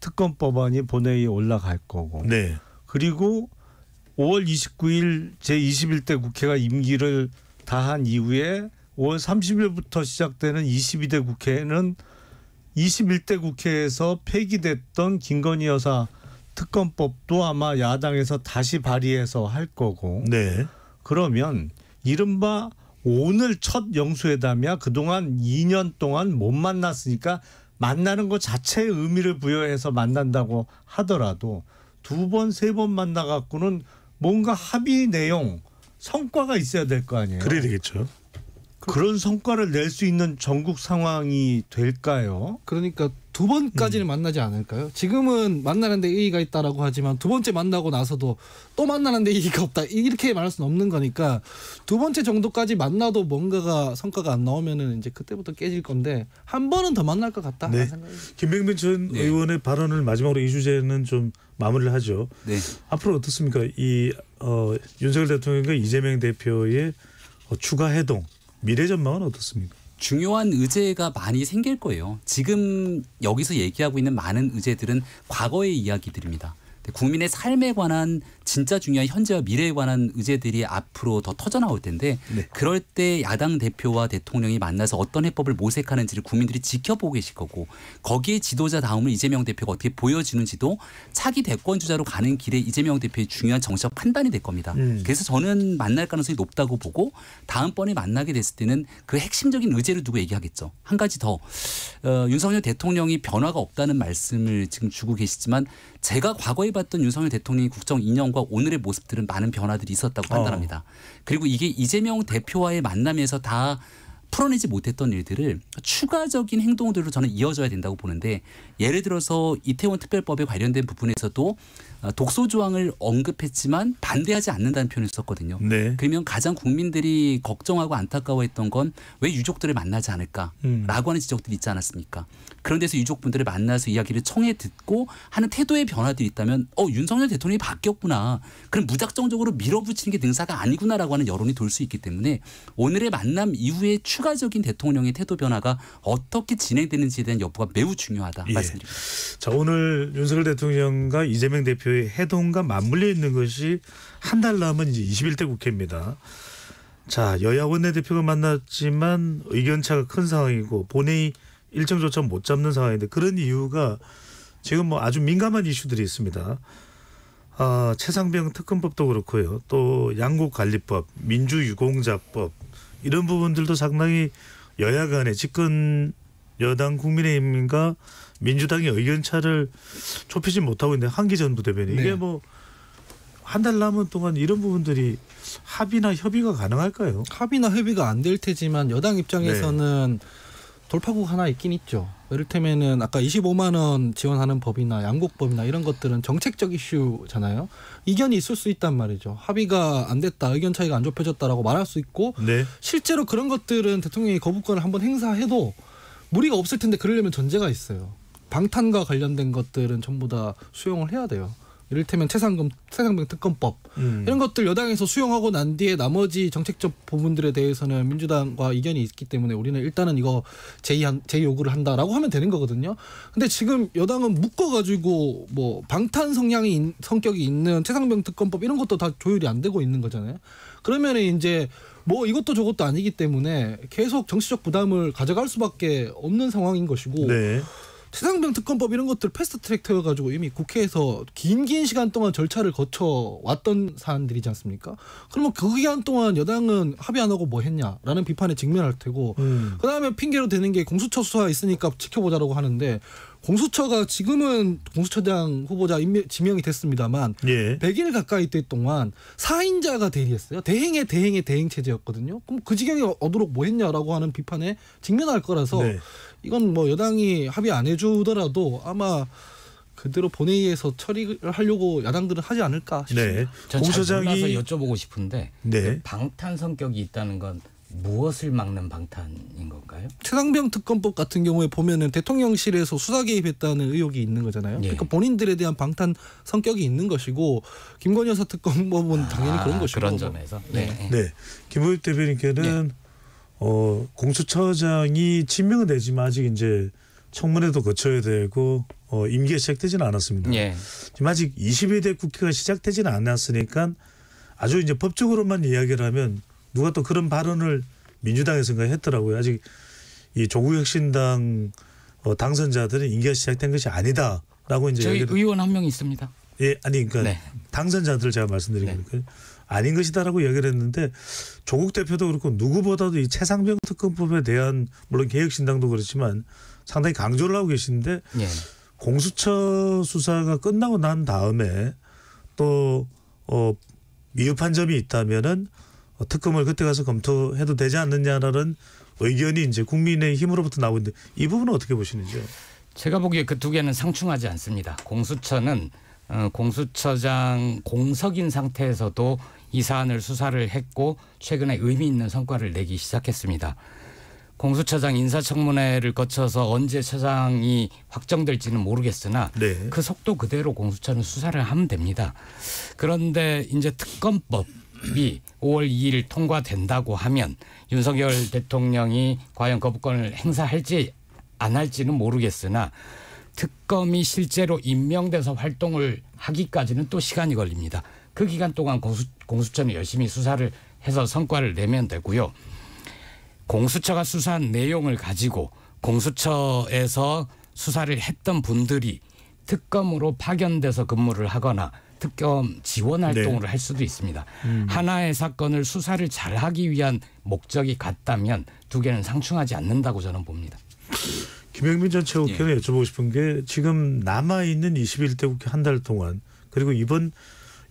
특검 법안이 본회의에 올라갈 거고. 네. 그리고 5월 29일 제21대 국회가 임기를 다한 이후에 5월 30일부터 시작되는 22대 국회는 21대 국회에서 폐기됐던 김건희 여사 특검법도 아마 야당에서 다시 발의해서 할 거고. 네. 그러면 이른바 오늘 첫 영수회담이야 그동안 2년 동안 못 만났으니까 만나는 것 자체의 의미를 부여해서 만난다고 하더라도 두 번, 세 번 만나 갖고는 뭔가 합의 내용, 성과가 있어야 될 거 아니에요. 그래야 되겠죠. 그런 성과를 낼 수 있는 전국 상황이 될까요? 그러니까 두 번까지는 음. 만나지 않을까요? 지금은 만나는데 의의가 있다라고 하지만 두 번째 만나고 나서도 또 만나는데 의의가 없다 이렇게 말할 수는 없는 거니까 두 번째 정도까지 만나도 뭔가가 성과가 안 나오면은 이제 그때부터 깨질 건데 한 번은 더 만날 것 같다. 네. 김병민 전 네. 의원의 발언을 마지막으로 이 주제는 좀 마무리를 하죠. 네. 앞으로 어떻습니까? 이 어, 윤석열 대통령과 이재명 대표의 어, 추가 해동 미래 전망은 어떻습니까? 중요한 의제가 많이 생길 거예요. 지금 여기서 얘기하고 있는 많은 의제들은 과거의 이야기들입니다. 국민의 삶에 관한 진짜 중요한 현재와 미래에 관한 의제들이 앞으로 더 터져나올 텐데 네. 그럴 때 야당 대표와 대통령이 만나서 어떤 해법을 모색하는지를 국민들이 지켜보고 계실 거고 거기에 지도자 다음을 이재명 대표가 어떻게 보여지는지도 차기 대권 주자로 가는 길에 이재명 대표의 중요한 정치적 판단이 될 겁니다. 음. 그래서 저는 만날 가능성이 높다고 보고 다음번에 만나게 됐을 때는 그 핵심적인 의제를 두고 얘기하겠죠. 한 가지 더 어, 윤석열 대통령이 변화가 없다는 말씀을 지금 주고 계시지만 제가 과거에 봤던 윤석열 대통령이 국정 2년 발과 오늘의 모습들은 많은 변화들이 있었다고 판단합니다. 어. 그리고 이게 이재명 대표와의 만남에서 다 풀어내지 못했던 일들을 추가적인 행동들로 저는 이어져야 된다고 보는데 예를 들어서 이태원 특별법에 관련된 부분에서도 아, 독소 조항을 언급했지만 반대하지 않는다는 표현을 썼거든요. 네. 그러면 가장 국민들이 걱정하고 안타까워했던 건 왜 유족들을 만나지 않을까라고 음. 하는 지적들이 있지 않았습니까? 그런 데서 유족분들을 만나서 이야기를 청해 듣고 하는 태도의 변화들이 있다면 어 윤석열 대통령이 바뀌었구나. 그럼 무작정적으로 밀어붙이는 게 능사가 아니구나라고 하는 여론이 돌 수 있기 때문에 오늘의 만남 이후에 추가적인 대통령의 태도 변화가 어떻게 진행되는지에 대한 여부가 매우 중요하다 예. 말씀드립니다. 자 오늘 윤석열 대통령과 이재명 대표 그 해동과 맞물려 있는 것이 한 달 남은 이제 21대 국회입니다. 자, 여야 원내대표가 만났지만 의견차가 큰 상황이고 본회의 일정조차 못 잡는 상황인데 그런 이유가 지금 뭐 아주 민감한 이슈들이 있습니다. 아, 최상병 특검법도 그렇고요. 또 양국관리법, 민주유공자법 이런 부분들도 상당히 여야 간의 집권 여당 국민의힘과 민주당이 의견차를 좁히지 못하고 있는 한기 전부 대변인 이게 네. 뭐한 달 남은 동안 이런 부분들이 합의나 협의가 가능할까요? 합의나 협의가 안 될 테지만 여당 입장에서는 네. 돌파구 하나 있긴 있죠. 이를테면은 아까 25만 원 지원하는 법이나 양곡법이나 이런 것들은 정책적 이슈잖아요. 이견이 있을 수 있단 말이죠. 합의가 안 됐다, 의견 차이가 안 좁혀졌다라고 말할 수 있고 네. 실제로 그런 것들은 대통령이 거부권을 한번 행사해도 무리가 없을 텐데 그러려면 전제가 있어요. 방탄과 관련된 것들은 전부 다 수용을 해야 돼요. 이를테면 최상금 최상병 특검법 음. 이런 것들 여당에서 수용하고 난 뒤에 나머지 정책적 부분들에 대해서는 민주당과 이견이 있기 때문에 우리는 일단은 이거 제의한 제의 요구를 한다라고 하면 되는 거거든요. 근데 지금 여당은 묶어가지고 뭐 방탄 성향이 성격이 있는 최상병 특검법 이런 것도 다 조율이 안 되고 있는 거잖아요. 그러면 은 이제 뭐 이것도 저것도 아니기 때문에 계속 정치적 부담을 가져갈 수밖에 없는 상황인 것이고. 네. 세상병 특검법 이런 것들 패스트트랙 터여가지고 이미 국회에서 긴긴 시간 동안 절차를 거쳐 왔던 사안들이지 않습니까? 그러면 그 기간 동안 여당은 합의 안 하고 뭐 했냐라는 비판에 직면할 테고 음. 그다음에 핑계로 되는 게 공수처 수사 있으니까 지켜보자라고 하는데 공수처가 지금은 공수처장 후보자 임명, 지명이 됐습니다만 예. 100일 가까이 될 동안 사인자가 대리했어요. 대행의 대행의 대행 체제였거든요. 그럼 그지경에 어도록 뭐 했냐라고 하는 비판에 직면할 거라서 네. 이건 뭐 여당이 합의 안 해주더라도 아마 그대로 본회의에서 처리를 하려고 야당들은 하지 않을까 네. 싶습니다. 네. 공소장이 여쭤보고 싶은데 네. 그 방탄 성격이 있다는 건 무엇을 막는 방탄인 건가요? 최상병 특검법 같은 경우에 보면은 대통령실에서 수사 개입했다는 의혹이 있는 거잖아요. 예. 그러니까 본인들에 대한 방탄 성격이 있는 것이고 김건희 여사 특검법은 아, 당연히 그런 것이고 그런 점에서 네. 네. 네. 김호엽 대변인께는 네. 어, 공수처장이 지명은 되지만 아직 이제 청문회도 거쳐야 되고 어, 임기가 시작되지는 않았습니다. 예. 지금 아직 21대 국회가 시작되지는 않았으니까 아주 이제 법적으로만 이야기를 하면 누가 또 그런 발언을 민주당에서가 했더라고요. 아직 이 조국 혁신당 어, 당선자들은 임기가 시작된 것이 아니다라고 이제 저희 의원 한 명 있습니다. 예, 아니 그러니까 네. 당선자들 제가 말씀드린 네. 거니까 아닌 것이다라고 얘기를 했는데 조국 대표도 그렇고 누구보다도 이 최상병 특검법에 대한 물론 개혁신당도 그렇지만 상당히 강조를 하고 계시는데 예. 공수처 수사가 끝나고 난 다음에 또 어, 미흡한 점이 있다면은 특검을 그때 가서 검토해도 되지 않느냐라는 의견이 이제 국민의 힘으로부터 나오는데 이 부분은 어떻게 보시는지요? 제가 보기에 그 두 개는 상충하지 않습니다. 공수처는 어, 공수처장 공석인 상태에서도 이 사안을 수사를 했고 최근에 의미 있는 성과를 내기 시작했습니다. 공수처장 인사청문회를 거쳐서 언제 처장이 확정될지는 모르겠으나 네. 그 속도 그대로 공수처는 수사를 하면 됩니다. 그런데 이제 특검법이 5월 2일 통과된다고 하면 윤석열 대통령이 과연 거부권을 행사할지 안 할지는 모르겠으나 특검이 실제로 임명돼서 활동을 하기까지는 또 시간이 걸립니다. 그 기간 동안 공수, 공수처는 열심히 수사를 해서 성과를 내면 되고요. 공수처가 수사한 내용을 가지고 공수처에서 수사를 했던 분들이 특검으로 파견돼서 근무를 하거나 특검 지원 활동을 네. 할 수도 있습니다. 음. 하나의 사건을 수사를 잘하기 위한 목적이 같다면 두 개는 상충하지 않는다고 저는 봅니다. 김영민 전최고위원 예. 여쭤보고 싶은 게 지금 남아 있는 21대 국회 한 달 동안 그리고 이번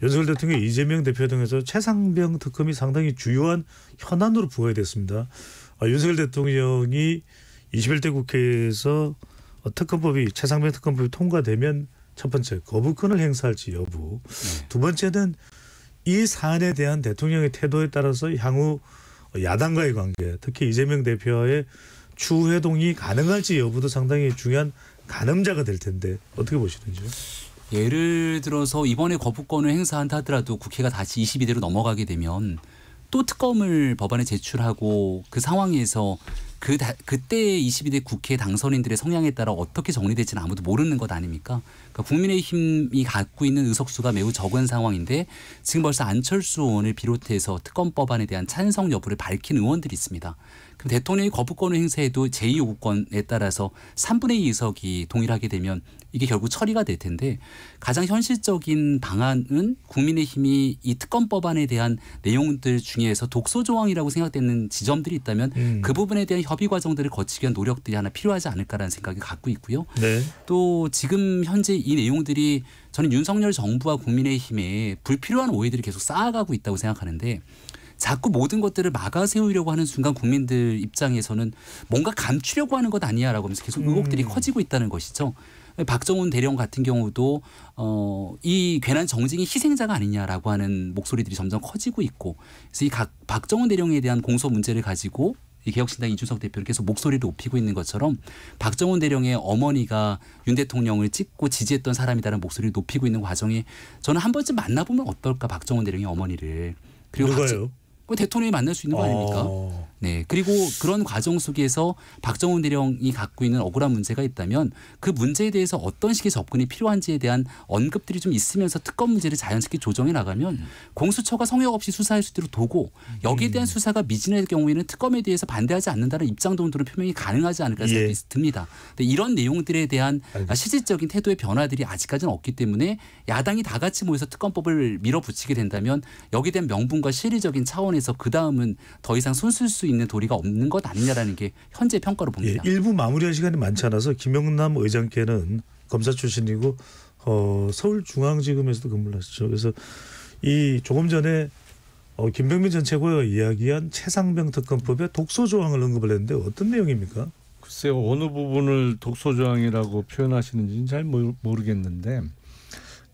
연설 대통령 이재명 대표 등에서 최상병 특검이 상당히 주요한 현안으로 부각됐습니다. 아, 윤석열 대통령이 21대 국회에서 어, 특검법이 최상병 특검법이 통과되면 첫 번째 거부권을 행사할지 여부, 네. 두 번째는 이 사안에 대한 대통령의 태도에 따라서 향후 야당과의 관계, 특히 이재명 대표의 추회동이 가능할지 여부도 상당히 중요한 가늠자가 될 텐데 어떻게 보시는지요? 예를 들어서 이번에 거부권을 행사한다 하더라도 국회가 다시 22대로 넘어가게 되면 또 특검을 법안에 제출하고 그 상황에서 그 다, 그때 22대 국회 당선인들의 성향에 따라 어떻게 정리될지는 아무도 모르는 것 아닙니까? 그러니까 국민의힘이 갖고 있는 의석수가 매우 적은 상황인데 지금 벌써 안철수 의원을 비롯해서 특검 법안에 대한 찬성 여부를 밝힌 의원들이 있습니다. 그럼 대통령이 거부권을 행사해도 제2요구권에 따라서 3분의 2 의석이 동일하게 되면 이게 결국 처리가 될 텐데 가장 현실적인 방안은 국민의힘이 이 특검법안에 대한 내용들 중에서 독소 조항이라고 생각되는 지점들이 있다면 음. 그 부분에 대한 협의 과정들을 거치기 위한 노력들이 하나 필요하지 않을까라는 생각을 갖고 있고요. 네. 또 지금 현재 이 내용들이 저는 윤석열 정부와 국민의힘에 불필요한 오해들이 계속 쌓아가고 있다고 생각하는데 자꾸 모든 것들을 막아 세우려고 하는 순간 국민들 입장에서는 뭔가 감추려고 하는 것 아니야라고 하면서 계속 의혹들이 음. 커지고 있다는 것이죠. 박정훈 대령 같은 경우도 어, 이 괜한 정쟁이 희생자가 아니냐라고 하는 목소리들이 점점 커지고 있고 그래서 이 각, 박정훈 대령에 대한 공소 문제를 가지고 이 개혁신당 이준석 대표는 계속 목소리를 높이고 있는 것처럼 박정훈 대령의 어머니가 윤 대통령을 찍고 지지했던 사람이라는 목소리를 높이고 있는 과정이 저는 한 번쯤 만나보면 어떨까 박정훈 대령의 어머니를 그리고 누가요? 그 대통령이 만날 수 있는 거 아닙니까? 어. 네. 그리고 그런 과정 속에서 박정훈 대령이 갖고 있는 억울한 문제가 있다면 그 문제에 대해서 어떤 식의 접근이 필요한지에 대한 언급들이 좀 있으면서 특검 문제를 자연스럽게 조정해 나가면 음. 공수처가 성역 없이 수사할 수 있도록 도고 여기에 대한 음. 수사가 미진할 경우에는 특검에 대해서 반대하지 않는다는 입장도 오늘 표명이 가능하지 않을까 예. 생각이 예. 듭니다. 근데 이런 내용들에 대한 알겠습니다. 실질적인 태도의 변화들이 아직까지는 없기 때문에 야당이 다 같이 모여서 특검법을 밀어붙이게 된다면 여기에 대한 명분과 실리적인 차원에서 그 다음은 더 이상 손 쓸 수 있는 도리가 없는 것 아니냐라는 게 현재 평가로 예, 봅니다. 예, 일부 마무리할 시간이 많지 않아서 김영남 의장께는 검사 출신이고 어, 서울중앙지검에서도 근무를 하셨죠. 그래서 이 조금 전에 어, 김병민 전 최고가 이야기한 최상병 특검법의 독소 조항을 언급을 했는데 어떤 내용입니까? 글쎄요 어느 부분을 독소 조항이라고 표현하시는지는 잘 모르겠는데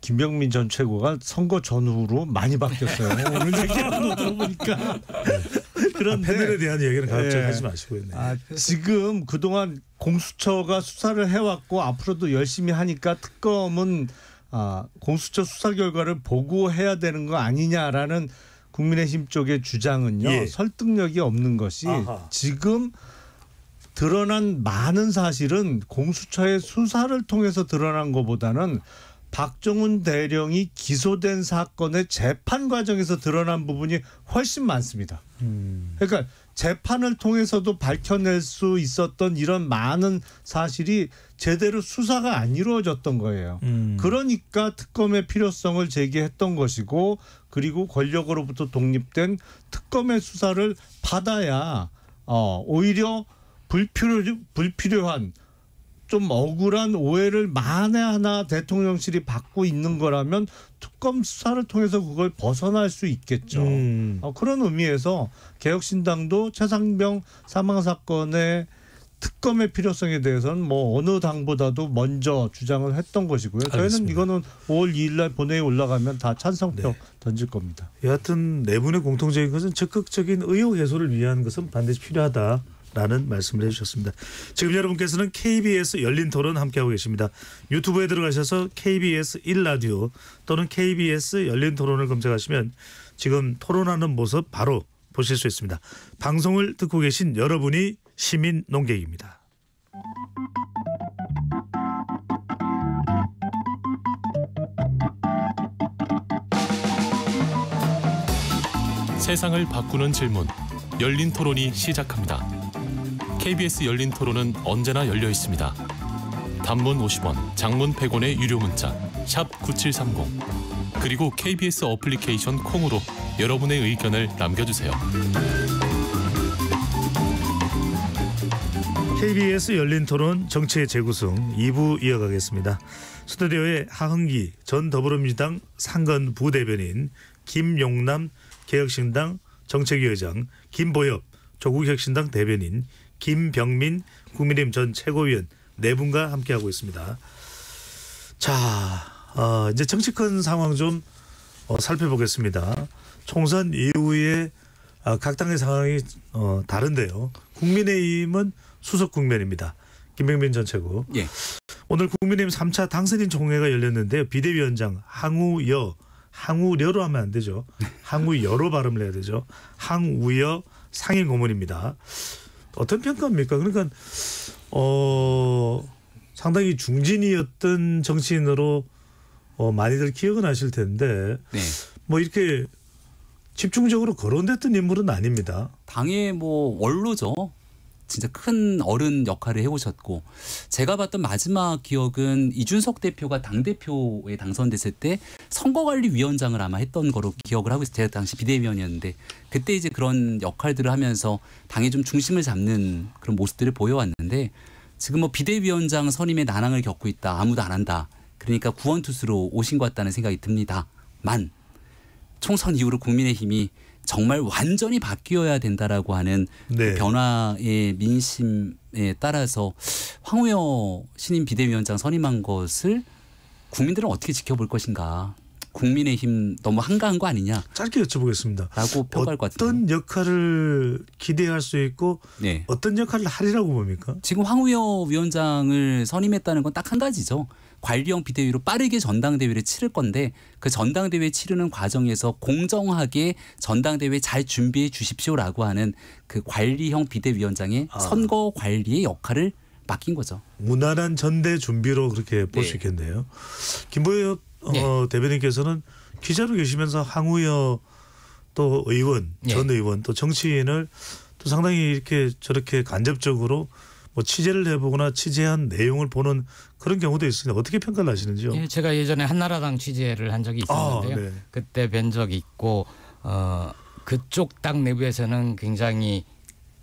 김병민 전 최고가 선거 전후로 많이 바뀌었어요. 네. 오늘 얘기하는 거 들어보니까 그러니까. 네. 그런데 아, 팬들에 대한 얘기는 가급적 예. 하지 마시고요. 네. 아, 지금 그동안 공수처가 수사를 해왔고 앞으로도 열심히 하니까 특검은 아, 공수처 수사 결과를 보고해야 되는 거 아니냐라는 국민의힘 쪽의 주장은요 예. 설득력이 없는 것이 아하. 지금 드러난 많은 사실은 공수처의 수사를 통해서 드러난 것보다는 박정훈 대령이 기소된 사건의 재판 과정에서 드러난 부분이 훨씬 많습니다. 음. 그러니까 재판을 통해서도 밝혀낼 수 있었던 이런 많은 사실이 제대로 수사가 안 이루어졌던 거예요. 음. 그러니까 특검의 필요성을 제기했던 것이고 그리고 권력으로부터 독립된 특검의 수사를 받아야 어, 오히려 불필요 불필요한 좀 억울한 오해를 만에 하나 대통령실이 받고 있는 거라면 특검 수사를 통해서 그걸 벗어날 수 있겠죠. 음. 어, 그런 의미에서 개혁신당도 최상병 사망 사건의 특검의 필요성에 대해서는 뭐 어느 당보다도 먼저 주장을 했던 것이고요. 저희는 알겠습니다. 이거는 5월 2일 날 본회의 올라가면 다 찬성표 네. 던질 겁니다. 여하튼 내 네 분의 공통적인 것은 적극적인 의혹 해소를 위한 것은 반드시 필요하다. 라는 말씀을 해주셨습니다. 지금 여러분께서는 KBS 열린 토론 함께하고 계십니다. 유튜브에 들어가셔서 KBS 1라디오 또는 KBS 열린 토론을 검색하시면 지금 토론하는 모습 바로 보실 수 있습니다. 방송을 듣고 계신 여러분이 시민 농객입니다. 세상을 바꾸는 질문 열린 토론이 시작합니다. KBS 열린 토론은 언제나 열려 있습니다. 단문 50원, 장문 100원의 유료 문자 샵 9730. 그리고 KBS 어플리케이션 콩으로 여러분의 의견을 남겨주세요. KBS 열린 토론 정치의 재구성 2부 이어가겠습니다. 스튜디오에 하흥기 전 더불어민주당 상근 부대변인 김용남 개혁신당 정책위의장 김보엽 조국혁신당 대변인 김병민 국민의힘 전 최고위원 네 분과 함께하고 있습니다. 자, 어, 이제 정치권 상황 좀 어, 살펴보겠습니다. 총선 이후에 어, 각 당의 상황이 어, 다른데요. 국민의힘은 수석 국면입니다. 김병민 전 최고. 예. 오늘 국민의힘 3차 당선인 총회가 열렸는데 요 비대위원장 항우여 항우려로 하면 안 되죠. 네. 항우여로 발음을 해야 되죠. 항우여 상임 고문입니다. 어떤 평가입니까? 그러니까 어 상당히 중진이었던 정치인으로 어, 많이들 기억은 하실 텐데 네. 뭐 이렇게 집중적으로 거론됐던 인물은 아닙니다. 당의 뭐 원로죠. 진짜 큰 어른 역할을 해오셨고 제가 봤던 마지막 기억은 이준석 대표가 당 대표에 당선됐을 때 선거관리위원장을 아마 했던 거로 기억을 하고 있어요. 제가 당시 비대위원이었는데 그때 이제 그런 역할들을 하면서 당의 좀 중심을 잡는 그런 모습들을 보여왔는데 지금 뭐 비대위원장 선임의 난항을 겪고 있다 아무도 안 한다 그러니까 구원투수로 오신 것 같다는 생각이 듭니다만 총선 이후로 국민의힘이 정말 완전히 바뀌어야 된다라고 하는 그 네. 그 변화의 민심에 따라서 황우여 신임 비대위원장 선임한 것을 국민들은 어떻게 지켜볼 것인가. 국민의힘 너무 한가한 거 아니냐? 짧게 여쭤보겠습니다. 라고 평가할 것 같아요. 어떤 역할을 기대할 수 있고 네. 어떤 역할을 하리라고 봅니까? 지금 황우여 위원장을 선임했다는 건 딱 한 가지죠. 관리형 비대위로 빠르게 전당대회를 치를 건데 그 전당대회 치르는 과정에서 공정하게 전당대회 잘 준비해 주십시오라고 하는 그 관리형 비대위원장의 아. 선거 관리의 역할을 맡긴 거죠. 무난한 전대 준비로 그렇게 볼수 네. 있겠네요. 김보엽 어, 네. 대변인께서는 기자로 계시면서 항우여 또 의원 네. 전 의원 또 정치인을 또 상당히 이렇게 저렇게 간접적으로 뭐 취재를 해보거나 취재한 내용을 보는 그런 경우도 있으니 어떻게 평가를 하시는지요? 예, 제가 예전에 한나라당 취재를 한 적이 있었는데요. 아, 네. 그때 뵌 적이 있고 어, 그쪽 당 내부에서는 굉장히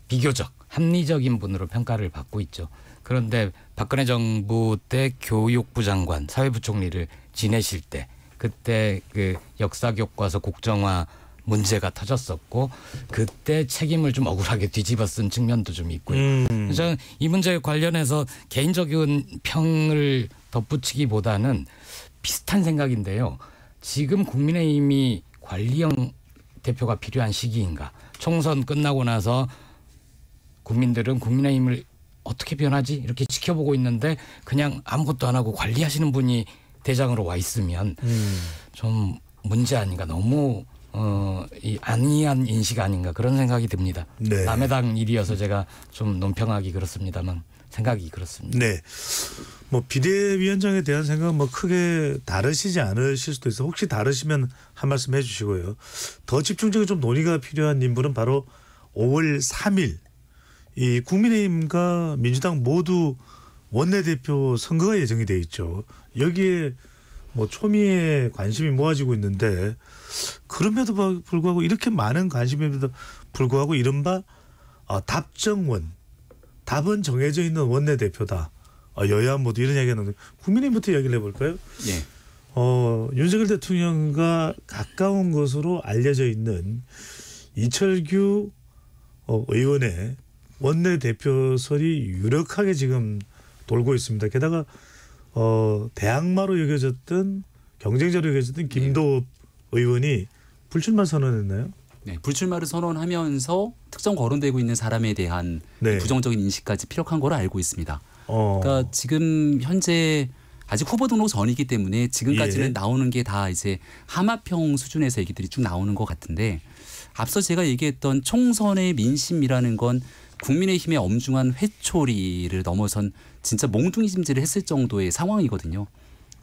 비교적 합리적인 분으로 평가를 받고 있죠. 그런데 박근혜 정부 때 교육부 장관, 사회부총리를 지내실 때 그때 그 역사 교과서 국정화 문제가 터졌었고 그때 책임을 좀 억울하게 뒤집어쓴 측면도 좀 있고요. 음. 저는 이 문제에 관련해서 개인적인 평을 덧붙이기보다는 비슷한 생각인데요. 지금 국민의힘이 관리형 대표가 필요한 시기인가? 총선 끝나고 나서 국민들은 국민의힘을 어떻게 변하지 이렇게 지켜보고 있는데 그냥 아무것도 안 하고 관리하시는 분이 대장으로 와 있으면 음. 좀 문제 아닌가 너무 어, 이 안이한 인식 아닌가 그런 생각이 듭니다. 네. 남의당 일이어서 제가 좀 논평하기 그렇습니다만 생각이 그렇습니다. 네. 뭐 비대위원장에 대한 생각은 뭐 크게 다르시지 않으실 수도 있어. 혹시 다르시면 한 말씀 해주시고요. 더 집중적인 좀 논의가 필요한 인물은 바로 5월 3일 이 국민의힘과 민주당 모두 원내대표 선거가 예정이 돼 있죠. 여기에 뭐 초미의 관심이 모아지고 있는데 그럼에도 불구하고 이렇게 많은 관심에도 불구하고 이른바 어, 답정원 답은 정해져 있는 원내 대표다 어, 여야 모두 이런 이야기하는데 국민의힘부터 이야기를 해볼까요? 예. 어, 윤석열 대통령과 가까운 것으로 알려져 있는 이철규 어, 의원의 원내 대표설이 유력하게 지금 돌고 있습니다. 게다가 어, 대항마로 여겨졌던 경쟁자로 여겨졌던 김도읍 네. 의원이 불출마 선언했나요? 네, 불출마를 선언하면서 특정 거론되고 있는 사람에 대한 네. 부정적인 인식까지 피력한 걸로 알고 있습니다. 어. 그러니까 지금 현재 아직 후보 등록 전이기 때문에 지금까지는 예. 나오는 게 다 이제 하마평 수준에서 얘기들이 쭉 나오는 것 같은데 앞서 제가 얘기했던 총선의 민심이라는 건 국민의힘의 엄중한 회초리를 넘어선 진짜 몽둥이 짐질을 했을 정도의 상황이거든요.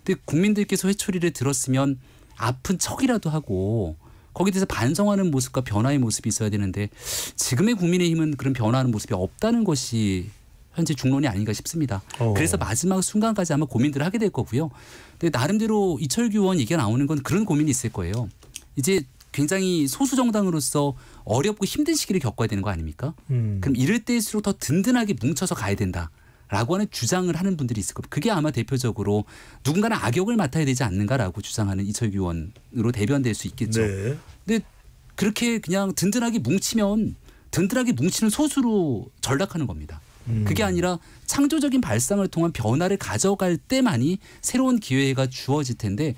근데 국민들께서 회초리를 들었으면 아픈 척이라도 하고 거기에 대해서 반성하는 모습과 변화의 모습이 있어야 되는데 지금의 국민의힘은 그런 변화하는 모습이 없다는 것이 현재 중론이 아닌가 싶습니다. 오. 어. 그래서 마지막 순간까지 아마 고민들을 하게 될 거고요. 근데 나름대로 이철규 의원 얘기가 나오는 건 그런 고민이 있을 거예요. 이제 굉장히 소수 정당으로서 어렵고 힘든 시기를 겪어야 되는 거 아닙니까? 음. 그럼 이럴 때일수록 더 든든하게 뭉쳐서 가야 된다. 라고 하는 주장을 하는 분들이 있을 겁니다. 그게 아마 대표적으로 누군가는 악역을 맡아야 되지 않는가라고 주장하는 이철규 의원으로 대변될 수 있겠죠. 네. 근데 그렇게 그냥 든든하게 뭉치면 든든하게 뭉치는 소수로 전락하는 겁니다. 음. 그게 아니라 창조적인 발상을 통한 변화를 가져갈 때만이 새로운 기회가 주어질 텐데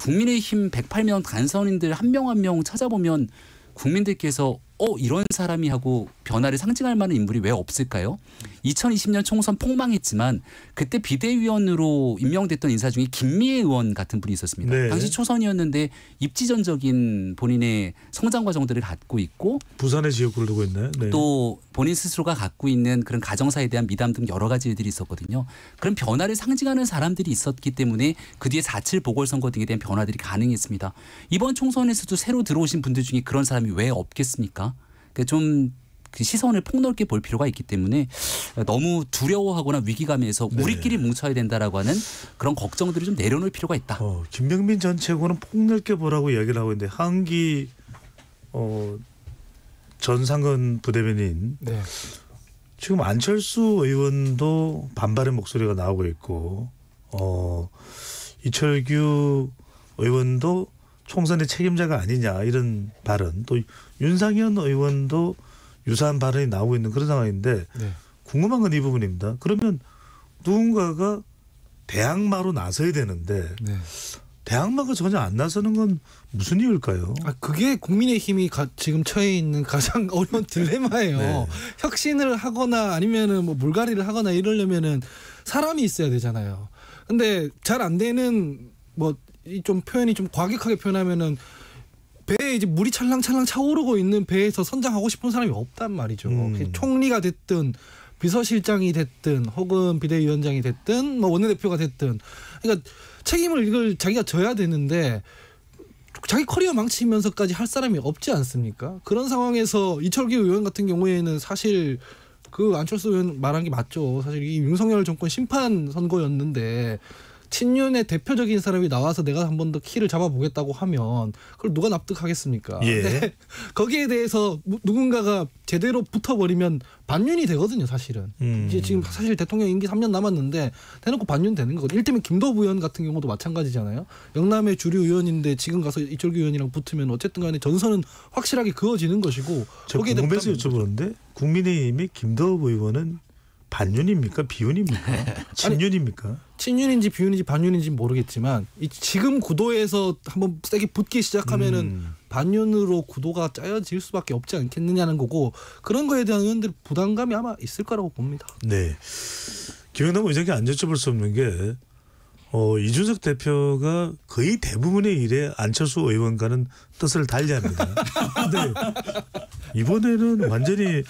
국민의힘 108명 간선인들 한 명 한 명 찾아보면 국민들께서 어 이런 사람이 하고 변화를 상징할 만한 인물이 왜 없을까요? 2020년 총선 폭망했지만 그때 비대위원으로 임명됐던 인사 중에 김미애 의원 같은 분이 있었습니다. 네. 당시 초선이었는데 입지전적인 본인의 성장 과정들을 갖고 있고 부산의 지역구를 두고 있나요? 네. 또 본인 스스로가 갖고 있는 그런 가정사에 대한 미담 등 여러 가지 일들이 있었거든요. 그런 변화를 상징하는 사람들이 있었기 때문에 그 뒤에 4.7 보궐선거 등에 대한 변화들이 가능했습니다. 이번 총선에서도 새로 들어오신 분들 중에 그런 사람이 왜 없겠습니까? 그좀그 그 시선을 폭넓게 볼 필요가 있기 때문에 너무 두려워하거나 위기감에서 네. 우리끼리 뭉쳐야 된다라고 하는 그런 걱정들을 좀 내려놓을 필요가 있다. 어, 김병민 전 최고는 폭넓게 보라고 이야기를 하고 있는데 한기 어, 전상근 부대변인 네. 지금 안철수 의원도 반발의 목소리가 나오고 있고 어, 이철규 의원도 총선의 책임자가 아니냐 이런 발언 또 윤상현 의원도 유사한 발언이 나오고 있는 그런 상황인데 네. 궁금한 건 이 부분입니다. 그러면 누군가가 대항마로 나서야 되는데 네. 대항마가 전혀 안 나서는 건 무슨 이유일까요? 아, 그게 국민의힘이 가, 지금 처해 있는 가장 [LAUGHS] 어려운 딜레마예요. 네. 혁신을 하거나 아니면은 뭐 물갈이를 하거나 이러려면은 사람이 있어야 되잖아요. 근데 잘 안 되는 뭐좀 표현이 좀 과격하게 표현하면은 배에 이제 물이 찰랑찰랑 차오르고 있는 배에서 선장하고 싶은 사람이 없단 말이죠. 음. 총리가 됐든 비서실장이 됐든 혹은 비대위원장이 됐든 뭐 원내대표가 됐든 그러니까 책임을 이걸 자기가 져야 되는데 자기 커리어 망치면서까지 할 사람이 없지 않습니까? 그런 상황에서 이철기 의원 같은 경우에는 사실 그 안철수 의원 말한 게 맞죠. 사실 이 윤석열 정권 심판 선거였는데 친윤의 대표적인 사람이 나와서 내가 한 번 더 키를 잡아보겠다고 하면 그걸 누가 납득하겠습니까? 예. [LAUGHS] 거기에 대해서 누군가가 제대로 붙어버리면 반윤이 되거든요, 사실은. 음. 이제 지금 사실 대통령 임기 3년 남았는데 대놓고 반윤 되는 거거든요. 일테면 김도부 의원 같은 경우도 마찬가지잖아요. 영남의 주류 의원인데 지금 가서 이철규 의원이랑 붙으면 어쨌든 간에 전선은 확실하게 그어지는 것이고. 저 거기에 궁금해서 여쭤보는데 국민의힘이 김도부 의원은 반윤입니까? 비윤입니까? [LAUGHS] 친윤입니까? 친윤인지 비윤인지 반윤인지 모르겠지만 이 지금 구도에서 한번 세게 붙기 시작하면은 음. 반윤으로 구도가 짜여질 수밖에 없지 않겠느냐는 거고 그런 거에 대한 의원들 부담감이 아마 있을 거라고 봅니다. 네. 김영남 의장께 안 여쭤볼 수 없는 게 어, 이준석 대표가 거의 대부분의 일에 안철수 의원과는 뜻을 달리합니다. 근데 네. 이번에는 완전히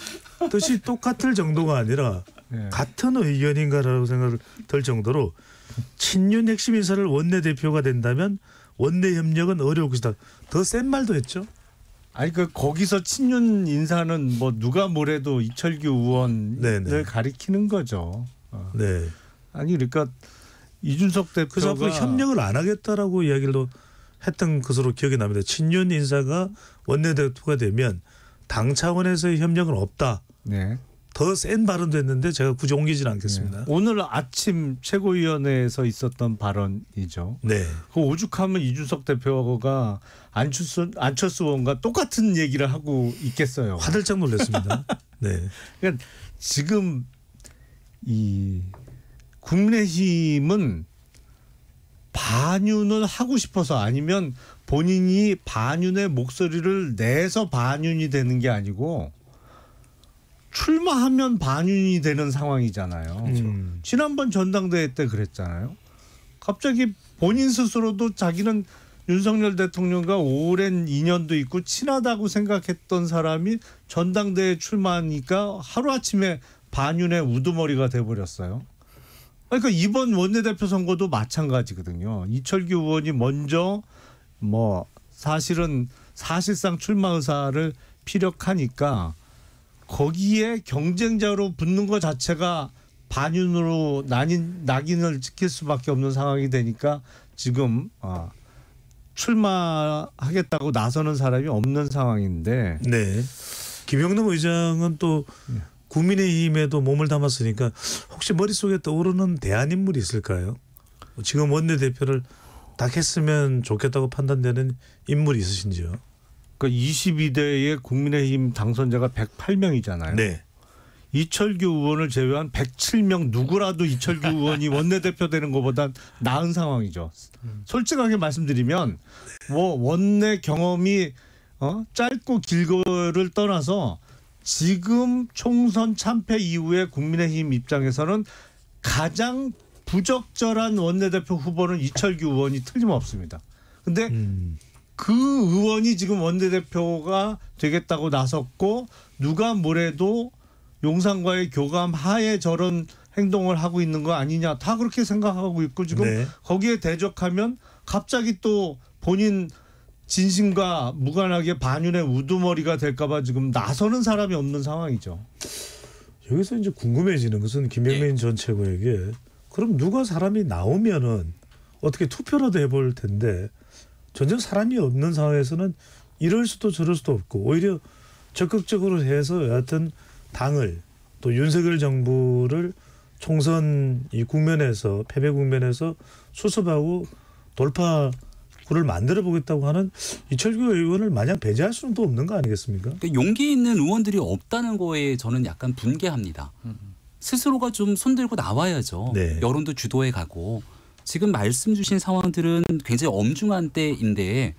뜻이 똑같을 정도가 아니라 예. 같은 의견인가라고 생각을 들 정도로 친윤 핵심 인사를 원내 대표가 된다면 원내 협력은 어려울 것이다. 더 센 말도 했죠. 아니 그 거기서 친윤 인사는 뭐 누가 뭐래도 이철규 의원을 네네. 가리키는 거죠. 어. 네. 아니 그러니까 이준석 대표가 그 협력을 안 하겠다라고 이야기를 했던 것으로 기억이 납니다. 친윤 인사가 원내대표가 되면 당 차원에서의 협력은 없다. 네. 더센 발언도 했는데 제가 굳이 옮기진 않겠습니다. 네. 오늘 아침 최고위원회에서 있었던 발언이죠. 네. 그 오죽하면 이준석 대표가 안철수 안철수 의원과 똑같은 얘기를 하고 있겠어요. 화들짝 놀랐습니다. [LAUGHS] 네. 그러니까 지금 이 국민의힘은 반윤을 하고 싶어서 아니면 본인이 반윤의 목소리를 내서 반윤이 되는 게 아니고 출마하면 반윤이 되는 상황이잖아요. 음. 그렇죠. 음. 지난번 전당대회 때 그랬잖아요. 갑자기 본인 스스로도 자기는 윤석열 대통령과 오랜 인연도 있고 친하다고 생각했던 사람이 전당대회 출마하니까 하루아침에 반윤의 우두머리가 돼버렸어요. 그러니까 이번 원내대표 선거도 마찬가지거든요. 이철규 의원이 먼저 뭐 사실은 사실상 출마 의사를 피력하니까 거기에 경쟁자로 붙는 것 자체가 반윤으로 난인, 낙인을 찍힐 수밖에 없는 상황이 되니까 지금 어, 출마하겠다고 나서는 사람이 없는 상황인데. 네. 김영남 의장은 또 예. 국민의힘에도 몸을 담았으니까 혹시 머릿속에 떠오르는 대안인물이 있을까요? 지금 원내대표를 딱 했으면 좋겠다고 판단되는 인물이 있으신지요? 그러니까 22대의 국민의힘 당선자가 108명이잖아요. 네. 이철규 의원을 제외한 107명 누구라도 이철규 [LAUGHS] 의원이 원내대표 되는 것보다 나은 상황이죠. 솔직하게 말씀드리면 뭐 원내 경험이 어? 짧고 길고를 떠나서 지금 총선 참패 이후에 국민의힘 입장에서는 가장 부적절한 원내대표 후보는 이철규 의원이 틀림없습니다. 근데 음. 그 의원이 지금 원내대표가 되겠다고 나섰고 누가 뭐래도 용산과의 교감 하에 저런 행동을 하고 있는 거 아니냐 다 그렇게 생각하고 있고 지금 네. 거기에 대적하면 갑자기 또 본인 진심과 무관하게 반윤의 우두머리가 될까봐 지금 나서는 사람이 없는 상황이죠. 여기서 이제 궁금해지는 것은 김병민 예. 전 최고에게 그럼 누가 사람이 나오면은 어떻게 투표라도 해볼 텐데 전혀 사람이 없는 상황에서는 이럴 수도 저럴 수도 없고 오히려 적극적으로 해서 여하튼 당을 또 윤석열 정부를 총선 이 국면에서 패배 국면에서 수습하고 돌파구를 만들어 보겠다고 하는 이철규 의원을 마냥 배제할 수는 또 없는 거 아니겠습니까? 그러니까 용기 있는 의원들이 없다는 거에 저는 약간 분개합니다. 음, 음. 스스로가 좀 손들고 나와야죠. 네. 여론도 주도해 가고 지금 말씀 주신 상황들은 굉장히 엄중한 때인데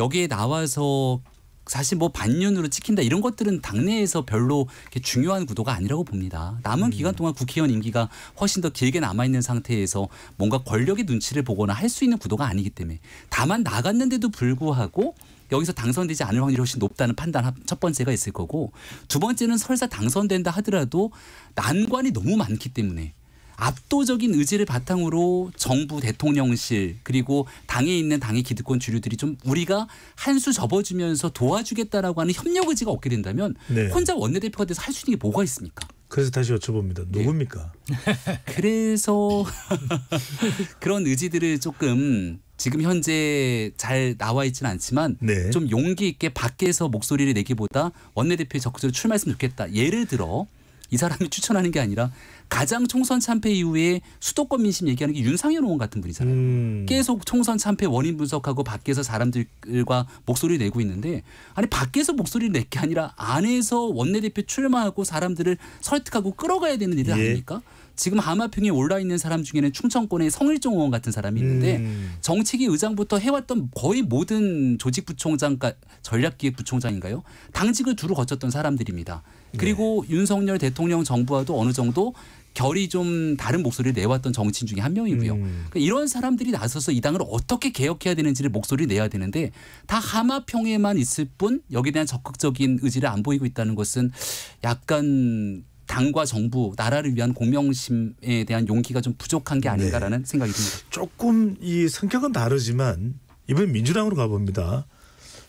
여기에 나와서 사실 뭐 반년으로 찍힌다 이런 것들은 당내에서 별로 중요한 구도가 아니라고 봅니다. 남은 음. 기간 동안 국회의원 임기가 훨씬 더 길게 남아 있는 상태에서 뭔가 권력의 눈치를 보거나 할 수 있는 구도가 아니기 때문에 다만 나갔는데도 불구하고 여기서 당선되지 않을 확률이 훨씬 높다는 판단 첫 번째가 있을 거고 두 번째는 설사 당선된다 하더라도 난관이 너무 많기 때문에 압도적인 의지를 바탕으로 정부 대통령실 그리고 당에 있는 당의 기득권 주류들이 좀 우리가 한 수 접어주면서 도와주겠다라고 하는 협력 의지가 없게 된다면 네. 혼자 원내대표가 돼서 할 수 있는 게 뭐가 있습니까? 그래서 다시 여쭤봅니다. 예. 누굽니까? 예. [LAUGHS] 그래서 [LAUGHS] 그런 의지들을 조금 지금 현재 잘 나와 있지는 않지만 네. 좀 용기 있게 밖에서 목소리를 내기보다 원내대표에 적극적으로 출마했으면 좋겠다. 예를 들어 이 사람이 추천하는 게 아니라 가장 총선 참패 이후에 수도권 민심 얘기하는 게 윤상현 의원 같은 분이잖아요. 음. 계속 총선 참패 원인 분석하고 밖에서 사람들과 목소리 를 내고 있는데 아니 밖에서 목소리를 낼 게 아니라 안에서 원내대표 출마하고 사람들을 설득하고 끌어가야 되는 일들 예. 아닙니까? 지금 하마평에 올라 있는 사람 중에는 충청권의 성일종 의원 같은 사람이 있는데 음. 정책위 의장부터 해왔던 거의 모든 조직부총장과 그러니까 전략기획 부총장인가요? 당직을 두루 거쳤던 사람들입니다. 네. 그리고 네. 윤석열 대통령 정부와도 어느 정도 결이 좀 다른 목소리를 내왔던 정치인 중에 한 명이고요. 음. 그러니까 이런 사람들이 나서서 이 당을 어떻게 개혁해야 되는지를 목소리를 내야 되는데 다 하마평에만 있을 뿐 여기에 대한 적극적인 의지를 안 보이고 있다는 것은 약간 당과 정부, 나라를 위한 공명심에 대한 용기가 좀 부족한 게 아닌가라는 네. 생각이 듭니다. 조금 이 성격은 다르지만 이번 민주당으로 가봅니다.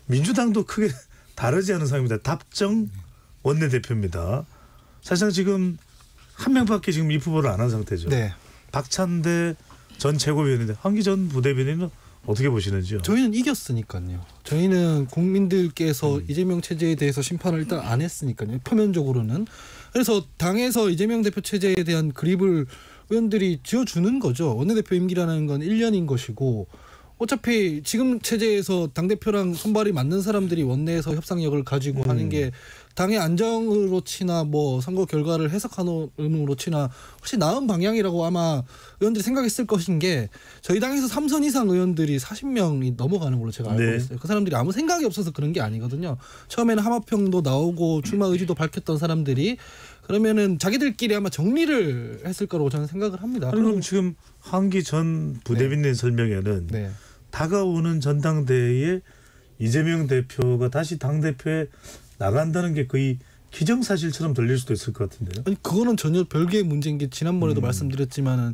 민주당도 크게 [LAUGHS] 다르지 않은 상황입니다. 답정 원내대표입니다. 사실상 지금 한 명밖에 지금 이 후보를 안 한 상태죠. 네. 박찬대 전 최고위원인데 황기 전 부대변인은 어떻게 보시는지요? 저희는 이겼으니까요. 저희는 국민들께서 음. 이재명 체제에 대해서 심판을 일단 안 했으니까요. 표면적으로는 그래서 당에서 이재명 대표 체제에 대한 그립을 의원들이 지어주는 거죠. 원내대표 임기라는 건 1년인 것이고 어차피 지금 체제에서 당대표랑 손발이 맞는 사람들이 원내에서 협상력을 가지고 음. 하는 게 당의 안정으로 치나 뭐 선거 결과를 해석하는 의무로 치나 훨씬 나은 방향이라고 아마 의원들이 생각했을 것인 게 저희 당에서 삼선 이상 의원들이 40명이 넘어가는 걸로 제가 알고 네. 있어요. 그 사람들이 아무 생각이 없어서 그런 게 아니거든요. 처음에는 하마평도 나오고 출마 의지도 밝혔던 사람들이 그러면은 자기들끼리 아마 정리를 했을 거라고 저는 생각을 합니다. 그럼, 그럼 지금 한기 전 부대변인 네. 설명에는 네. 다가오는 전당대회에 이재명 대표가 다시 당 대표에 나간다는 게 거의 기정사실처럼 들릴 수도 있을 것 같은데요. 아니 그거는 전혀 별개의 문제인 게 지난번에도 음. 말씀드렸지만은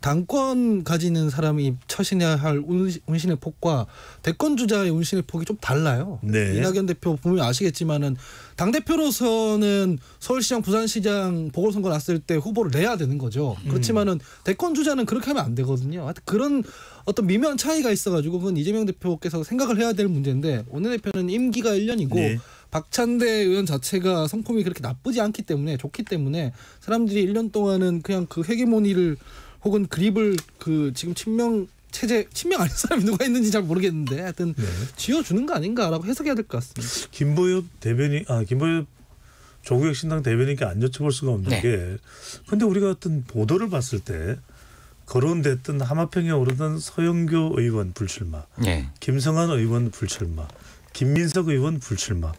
당권 가지는 사람이 처신해야 할 운신의 폭과 대권 주자의 운신의 폭이 좀 달라요. 네. 이낙연 대표 보면 아시겠지만은 당 대표로서는 서울시장, 부산시장 보궐선거 났을 때 후보를 내야 되는 거죠. 음. 그렇지만은 대권 주자는 그렇게 하면 안 되거든요. 하여튼 그런 어떤 미묘한 차이가 있어가지고 그건 이재명 대표께서 생각을 해야 될 문제인데 오늘 대표는 임기가 1년이고. 네. 박찬대 의원 자체가 성품이 그렇게 나쁘지 않기 때문에 좋기 때문에 사람들이 1년 동안은 그냥 그회계모니를 혹은 그립을 그 지금 친명 체제 친명 아닌 사람이 누가 있는지 잘 모르겠는데 하여튼 네. 지어주는 거 아닌가라고 해석해야 될 것 같습니다. 김보엽 대변인 아 김보엽 조국혁 신당 대변인께 안 여쭤볼 수가 없는 네. 게 근데 우리가 어떤 보도를 봤을 때 거론됐던 하마평에 오르던 서영교 의원 불출마, 네. 김성한 의원 불출마, 김민석 의원 불출마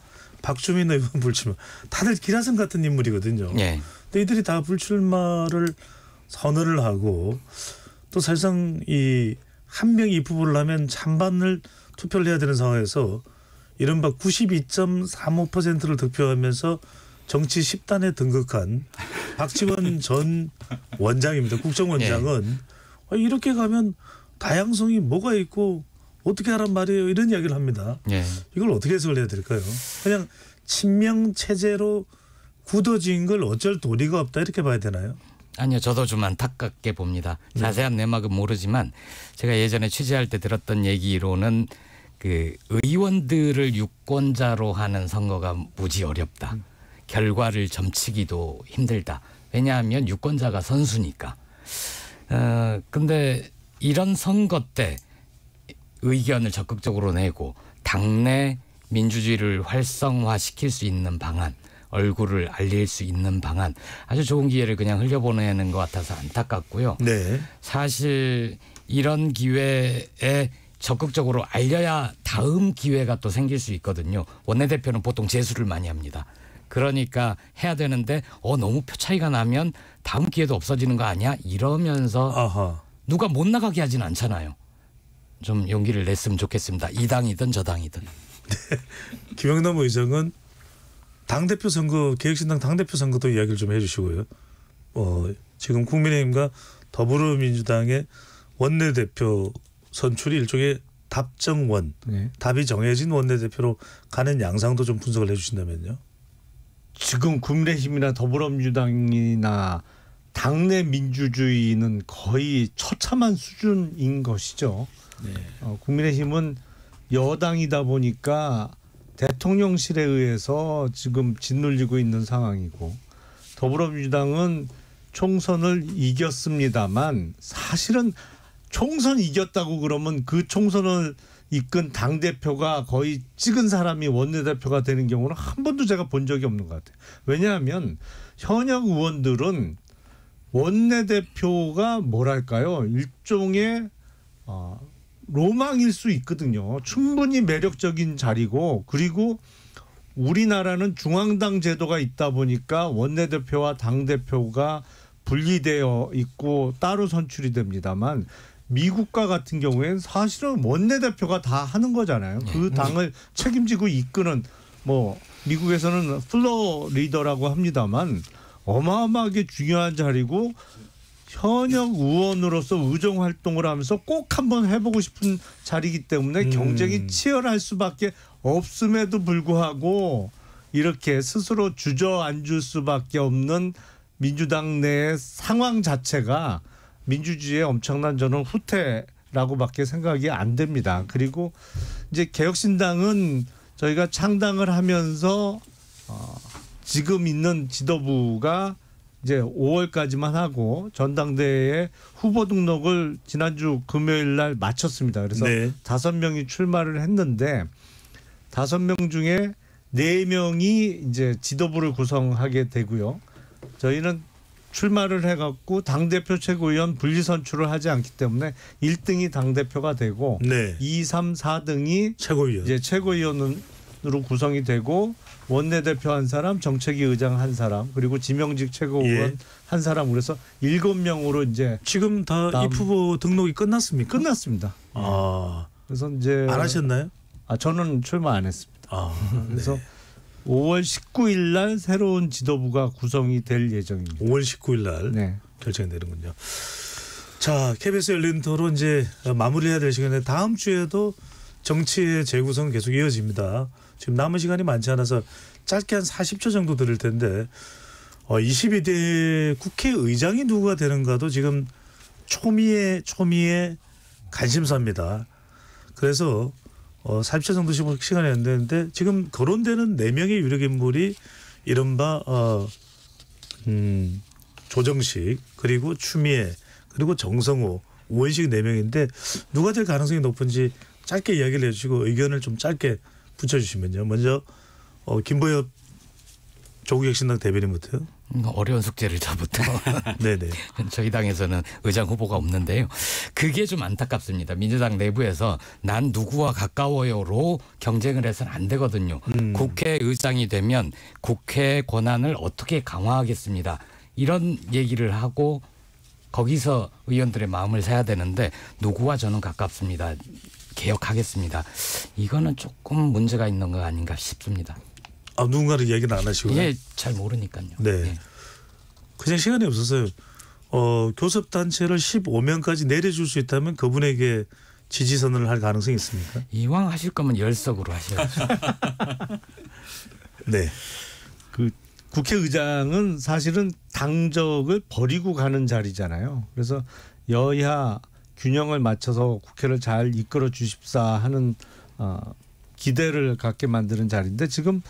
박주민 의 불출마 다들 기라성 같은 인물이거든요. 네. 근데 이들이 다 불출마를 선언을 하고 또 사실상 이 한 명이 입후보를 하면 찬반을 투표를 해야 되는 상황에서 이른바 92.35%를 득표하면서 정치 10단에 등극한 박지원 전 원장입니다. 국정원장은 네. 이렇게 가면 다양성이 뭐가 있고 어떻게 하란 말이에요 이런 이야기를 합니다. 예. 이걸 어떻게 해석을 해야 될까요? 그냥 친명 체제로 굳어진 걸 어쩔 도리가 없다 이렇게 봐야 되나요? 아니요, 저도 좀 안타깝게 봅니다. 네. 자세한 내막은 모르지만 제가 예전에 취재할 때 들었던 얘기로는 그 의원들을 유권자로 하는 선거가 무지 어렵다. 음. 결과를 점치기도 힘들다. 왜냐하면 유권자가 선수니까. 어, 근데 이런 선거 때 의견을 적극적으로 내고 당내 민주주의를 활성화시킬 수 있는 방안 얼굴을 알릴 수 있는 방안 아주 좋은 기회를 그냥 흘려보내는 것 같아서 안타깝고요. 네. 사실 이런 기회에 적극적으로 알려야 다음 기회가 또 생길 수 있거든요. 원내대표는 보통 재수를 많이 합니다. 그러니까 해야 되는데 어 너무 표 차이가 나면 다음 기회도 없어지는 거 아니야? 이러면서 아하. 누가 못 나가게 하진 않잖아요. 좀 용기를 냈으면 좋겠습니다. 이 당이든 저 당이든. 네. [LAUGHS] 김영남 의장은 당 대표 선거 개혁신당 당 대표 선거도 이야기를 좀 해주시고요. 어, 지금 국민의힘과 더불어민주당의 원내대표 선출이 일종의 답정원, 네. 답이 정해진 원내대표로 가는 양상도 좀 분석을 해주신다면요. 지금 국민의힘이나 더불어민주당이나 당내 민주주의는 거의 처참한 수준인 것이죠. 네. 어, 국민의힘은 여당이다 보니까 대통령실에 의해서 지금 짓눌리고 있는 상황이고 더불어민주당은 총선을 이겼습니다만 사실은 총선 이겼다고 그러면 그 총선을 이끈 당 대표가 거의 찍은 사람이 원내 대표가 되는 경우는 한 번도 제가 본 적이 없는 것 같아요. 왜냐하면 현역 의원들은 원내대표가 뭐랄까요? 일종의 어, 로망일 수 있거든요. 충분히 매력적인 자리고 그리고 우리나라는 중앙당 제도가 있다 보니까 원내대표와 당대표가 분리되어 있고 따로 선출이 됩니다만 미국과 같은 경우에는 사실은 원내대표가 다 하는 거잖아요. 그 네. 당을 책임지고 이끄는 뭐 미국에서는 플로리더라고 어 합니다만 어마어마하게 중요한 자리고 현역 의원으로서 의정 활동을 하면서 꼭 한번 해보고 싶은 자리이기 때문에 음. 경쟁이 치열할 수밖에 없음에도 불구하고 이렇게 스스로 주저앉을 수밖에 없는 민주당 내 상황 자체가 민주주의의 엄청난 저는 후퇴라고밖에 생각이 안 됩니다. 그리고 이제 개혁신당은 저희가 창당을 하면서 어, 지금 있는 지도부가 이제 5월까지만 하고 전당대회에 후보 등록을 지난주 금요일 날 마쳤습니다. 그래서 네. 다섯 네. 명이 출마를 했는데 다섯 명 중에 네 명이 이제 지도부를 구성하게 되고요. 저희는 출마를 해갖고 당 대표 최고위원 분리 선출을 하지 않기 때문에 1등이 당 대표가 되고 네. 2, 3, 4등이 최고위원 이제 최고위원은 으로 구성이 되고 원내대표 한 사람, 정책위 의장 한 사람, 그리고 지명직 최고위원 예. 한 사람 그래서 일곱 명으로 이제 지금 다이입 후보 등록이 끝났습니까? 끝났습니다. 아 예. 그래서 이제 안 하셨나요? 아 저는 출마 안 했습니다. 아, 그래서 네. 5월 19일 날 새로운 지도부가 구성이 될 예정입니다. 5월 19일 날 네. 결정이 되는군요. 자, KBS 열린 토론 이제 마무리해야 될 시간에 다음 주에도 정치의 재구성 계속 이어집니다. 지금 남은 시간이 많지 않아서 짧게 한 40초 정도 들을 텐데 어, 22대 국회의장이 누가 되는가도 지금 초미의 초미의 관심사입니다. 그래서 어, 40초 정도 시간이 안 되는데 지금 거론되는 4명의 유력 인물이 이른바 어, 음, 조정식 그리고 추미애 그리고 정성호 우원식 4명인데 누가 될 가능성이 높은지 짧게 이야기를 해주시고 의견을 좀 짧게 붙여주시면요. 먼저 어, 김보엽 조국혁신당 대변인부터 음, 어려운 숙제를 저부터. [LAUGHS] 네네. [LAUGHS] 저희 당에서는 의장 후보가 없는데요. 그게 좀 안타깝습니다. 민주당 내부에서 난 누구와 가까워요로 경쟁을 해서는 안 되거든요. 음. 국회의장이 되면 국회 권한을 어떻게 강화하겠습니다. 이런 얘기를 하고 거기서 의원들의 마음을 사야 되는데 누구와 저는 가깝습니다. 개혁하겠습니다. 이거는 조금 문제가 있는 거 아닌가 싶습니다. 아 누군가를 얘기는 안 하시고요? 예, 잘 모르니까요. 네. 예. 그냥 시간이 없어요 어, 교섭 단체를 15명까지 내려줄 수 있다면 그분에게 지지 선언을 할 가능성이 있습니까? 이왕 하실 거면 열석으로 하셔야죠. [LAUGHS] 네. 그 국회의장은 사실은 당적을 버리고 가는 자리잖아요. 그래서 여야 균형을 맞춰서 국회를 잘 이끌어 주십사 하는 어, 기대를 갖게 만드는 자리인데 지금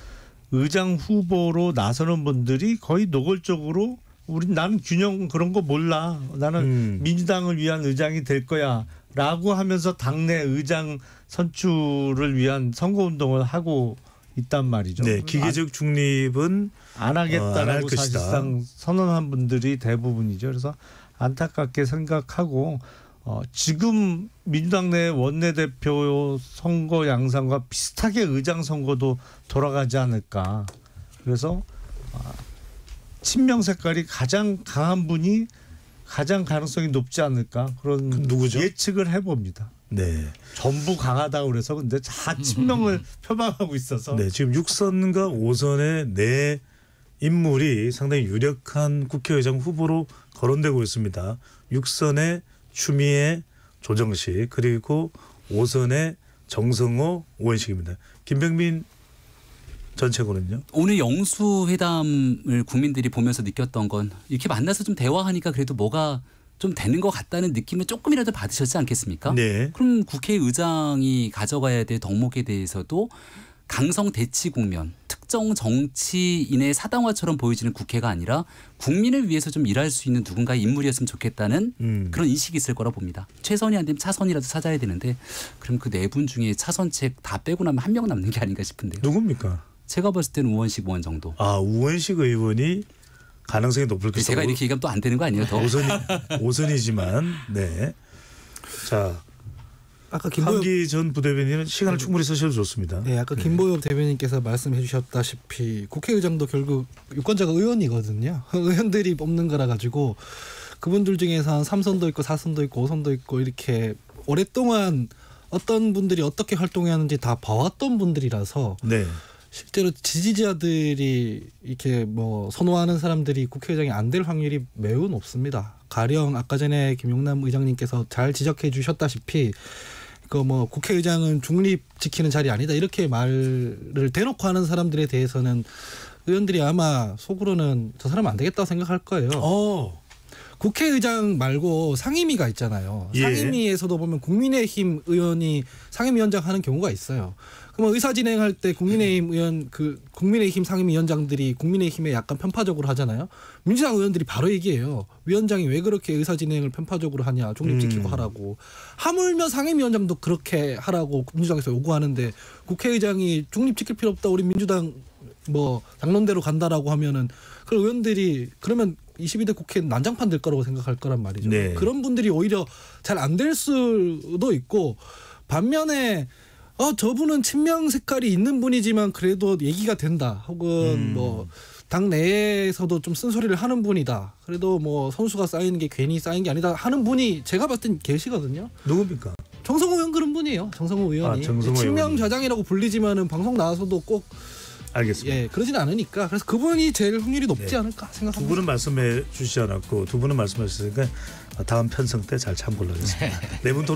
의장 후보로 나서는 분들이 거의 노골적으로 우리 나는 균형 그런 거 몰라 나는 음. 민주당을 위한 의장이 될 거야라고 하면서 당내 의장 선출을 위한 선거 운동을 하고 있단 말이죠. 네, 기계적 중립은 안 하겠다라고 어, 사실상 선언한 분들이 대부분이죠. 그래서 안타깝게 생각하고 어, 지금 민주당 내 원내대표 선거 양상과 비슷하게 의장 선거도 돌아가지 않을까. 그래서 어, 친명 색깔이 가장 강한 분이 가장 가능성이 높지 않을까 그런 그 누구죠? 예측을 해봅니다. 네. 전부 강하다고 그래서 근데 다 친명을 음. 표방하고 있어서. 네. 지금 6선과 5선의 네 인물이 상당히 유력한 국회의장 후보로 거론되고 있습니다. 6선의 추미애, 조정식 그리고 오선의 정성호, 오원식입니다 김병민 전체고은요 오늘 영수 회담을 국민들이 보면서 느꼈던 건 이렇게 만나서 좀 대화하니까 그래도 뭐가 좀 되는 것 같다는 느낌을 조금이라도 받으셨지 않겠습니까? 네. 그럼 국회의장이 가져가야 될 덕목에 대해서도 강성 대치 국면, 특정 정치인의 사당화처럼 보여지는 국회가 아니라 국민을 위해서 좀 일할 수 있는 누군가의 인물이었으면 좋겠다는 음. 그런 인식이 있을 거라 봅니다. 최선이 안 되면 차선이라도 찾아야 되는데 그럼 그 네 분 중에 차선책 다 빼고 나면 한 명 남는 게 아닌가 싶은데요. 누굽니까? 제가 봤을 때는 우원식 의원 정도. 아 우원식 의원이 가능성이 높을 것이다. 제가 이렇게 얘기하면 또 안 되는 거 아니에요? 더. 오선이, 오선이지만 네. 자 아까 김보엽 기전 부대변인은 시간을 네. 충분히 쓰셔도 좋습니다. 네, 아까 김보영 네. 대변인께서 말씀해주셨다시피 국회의장도 결국 유권자가 의원이거든요. [LAUGHS] 의원들이 뽑는 거라 가지고 그분들 중에서 한 3선도 있고 4선도 있고 5선도 있고 이렇게 오랫동안 어떤 분들이 어떻게 활동하는지 해다 봐왔던 분들이라서 네. 실제로 지지자들이 이렇게 뭐 선호하는 사람들이 국회의장이 안 될 확률이 매우 높습니다. 가령 아까 전에 김용남 의장님께서 잘 지적해 주셨다시피 그뭐 국회의장은 중립 지키는 자리 아니다 이렇게 말을 대놓고 하는 사람들에 대해서는 의원들이 아마 속으로는 저 사람 안 되겠다고 생각할 거예요. 어. 국회의장 말고 상임위가 있잖아요. 예. 상임위에서도 보면 국민의힘 의원이 상임위원장 하는 경우가 있어요. 그러면 의사 진행할 때 국민의힘 의원 그 국민의힘 상임위원장들이 국민의힘에 약간 편파적으로 하잖아요. 민주당 의원들이 바로 얘기해요. 위원장이 왜 그렇게 의사 진행을 편파적으로 하냐 중립 지키고 음. 하라고 하물며 상임위원장도 그렇게 하라고 민주당에서 요구하는데 국회의장이 중립 지킬 필요 없다 우리 민주당 뭐 당론대로 간다라고 하면은 그 의원들이 그러면 22대 국회 난장판 될 거라고 생각할 거란 말이죠. 네. 그런 분들이 오히려 잘 안 될 수도 있고 반면에 어 저분은 친명 색깔이 있는 분이지만 그래도 얘기가 된다 혹은 음. 뭐당 내에서도 좀 쓴소리를 하는 분이다 그래도 뭐 선수가 쌓이는 게 괜히 쌓인 게 아니다 하는 분이 제가 봤을 땐 계시거든요 누굽니까 정성호 의원 그런 분이에요 정성호 의원이 아, 정성호 친명 좌장이라고 불리지만은 방송 나와서도 꼭 알겠습니다. 예, 그러진 않으니까 그래서 그분이 제일 확률이 높지 네. 않을까 생각합니다. 두 분은 말씀해 주시지 않았고 두 분은 말씀하셨으니까 다음 편성 때 잘 참고를 하겠습니다. 네분 네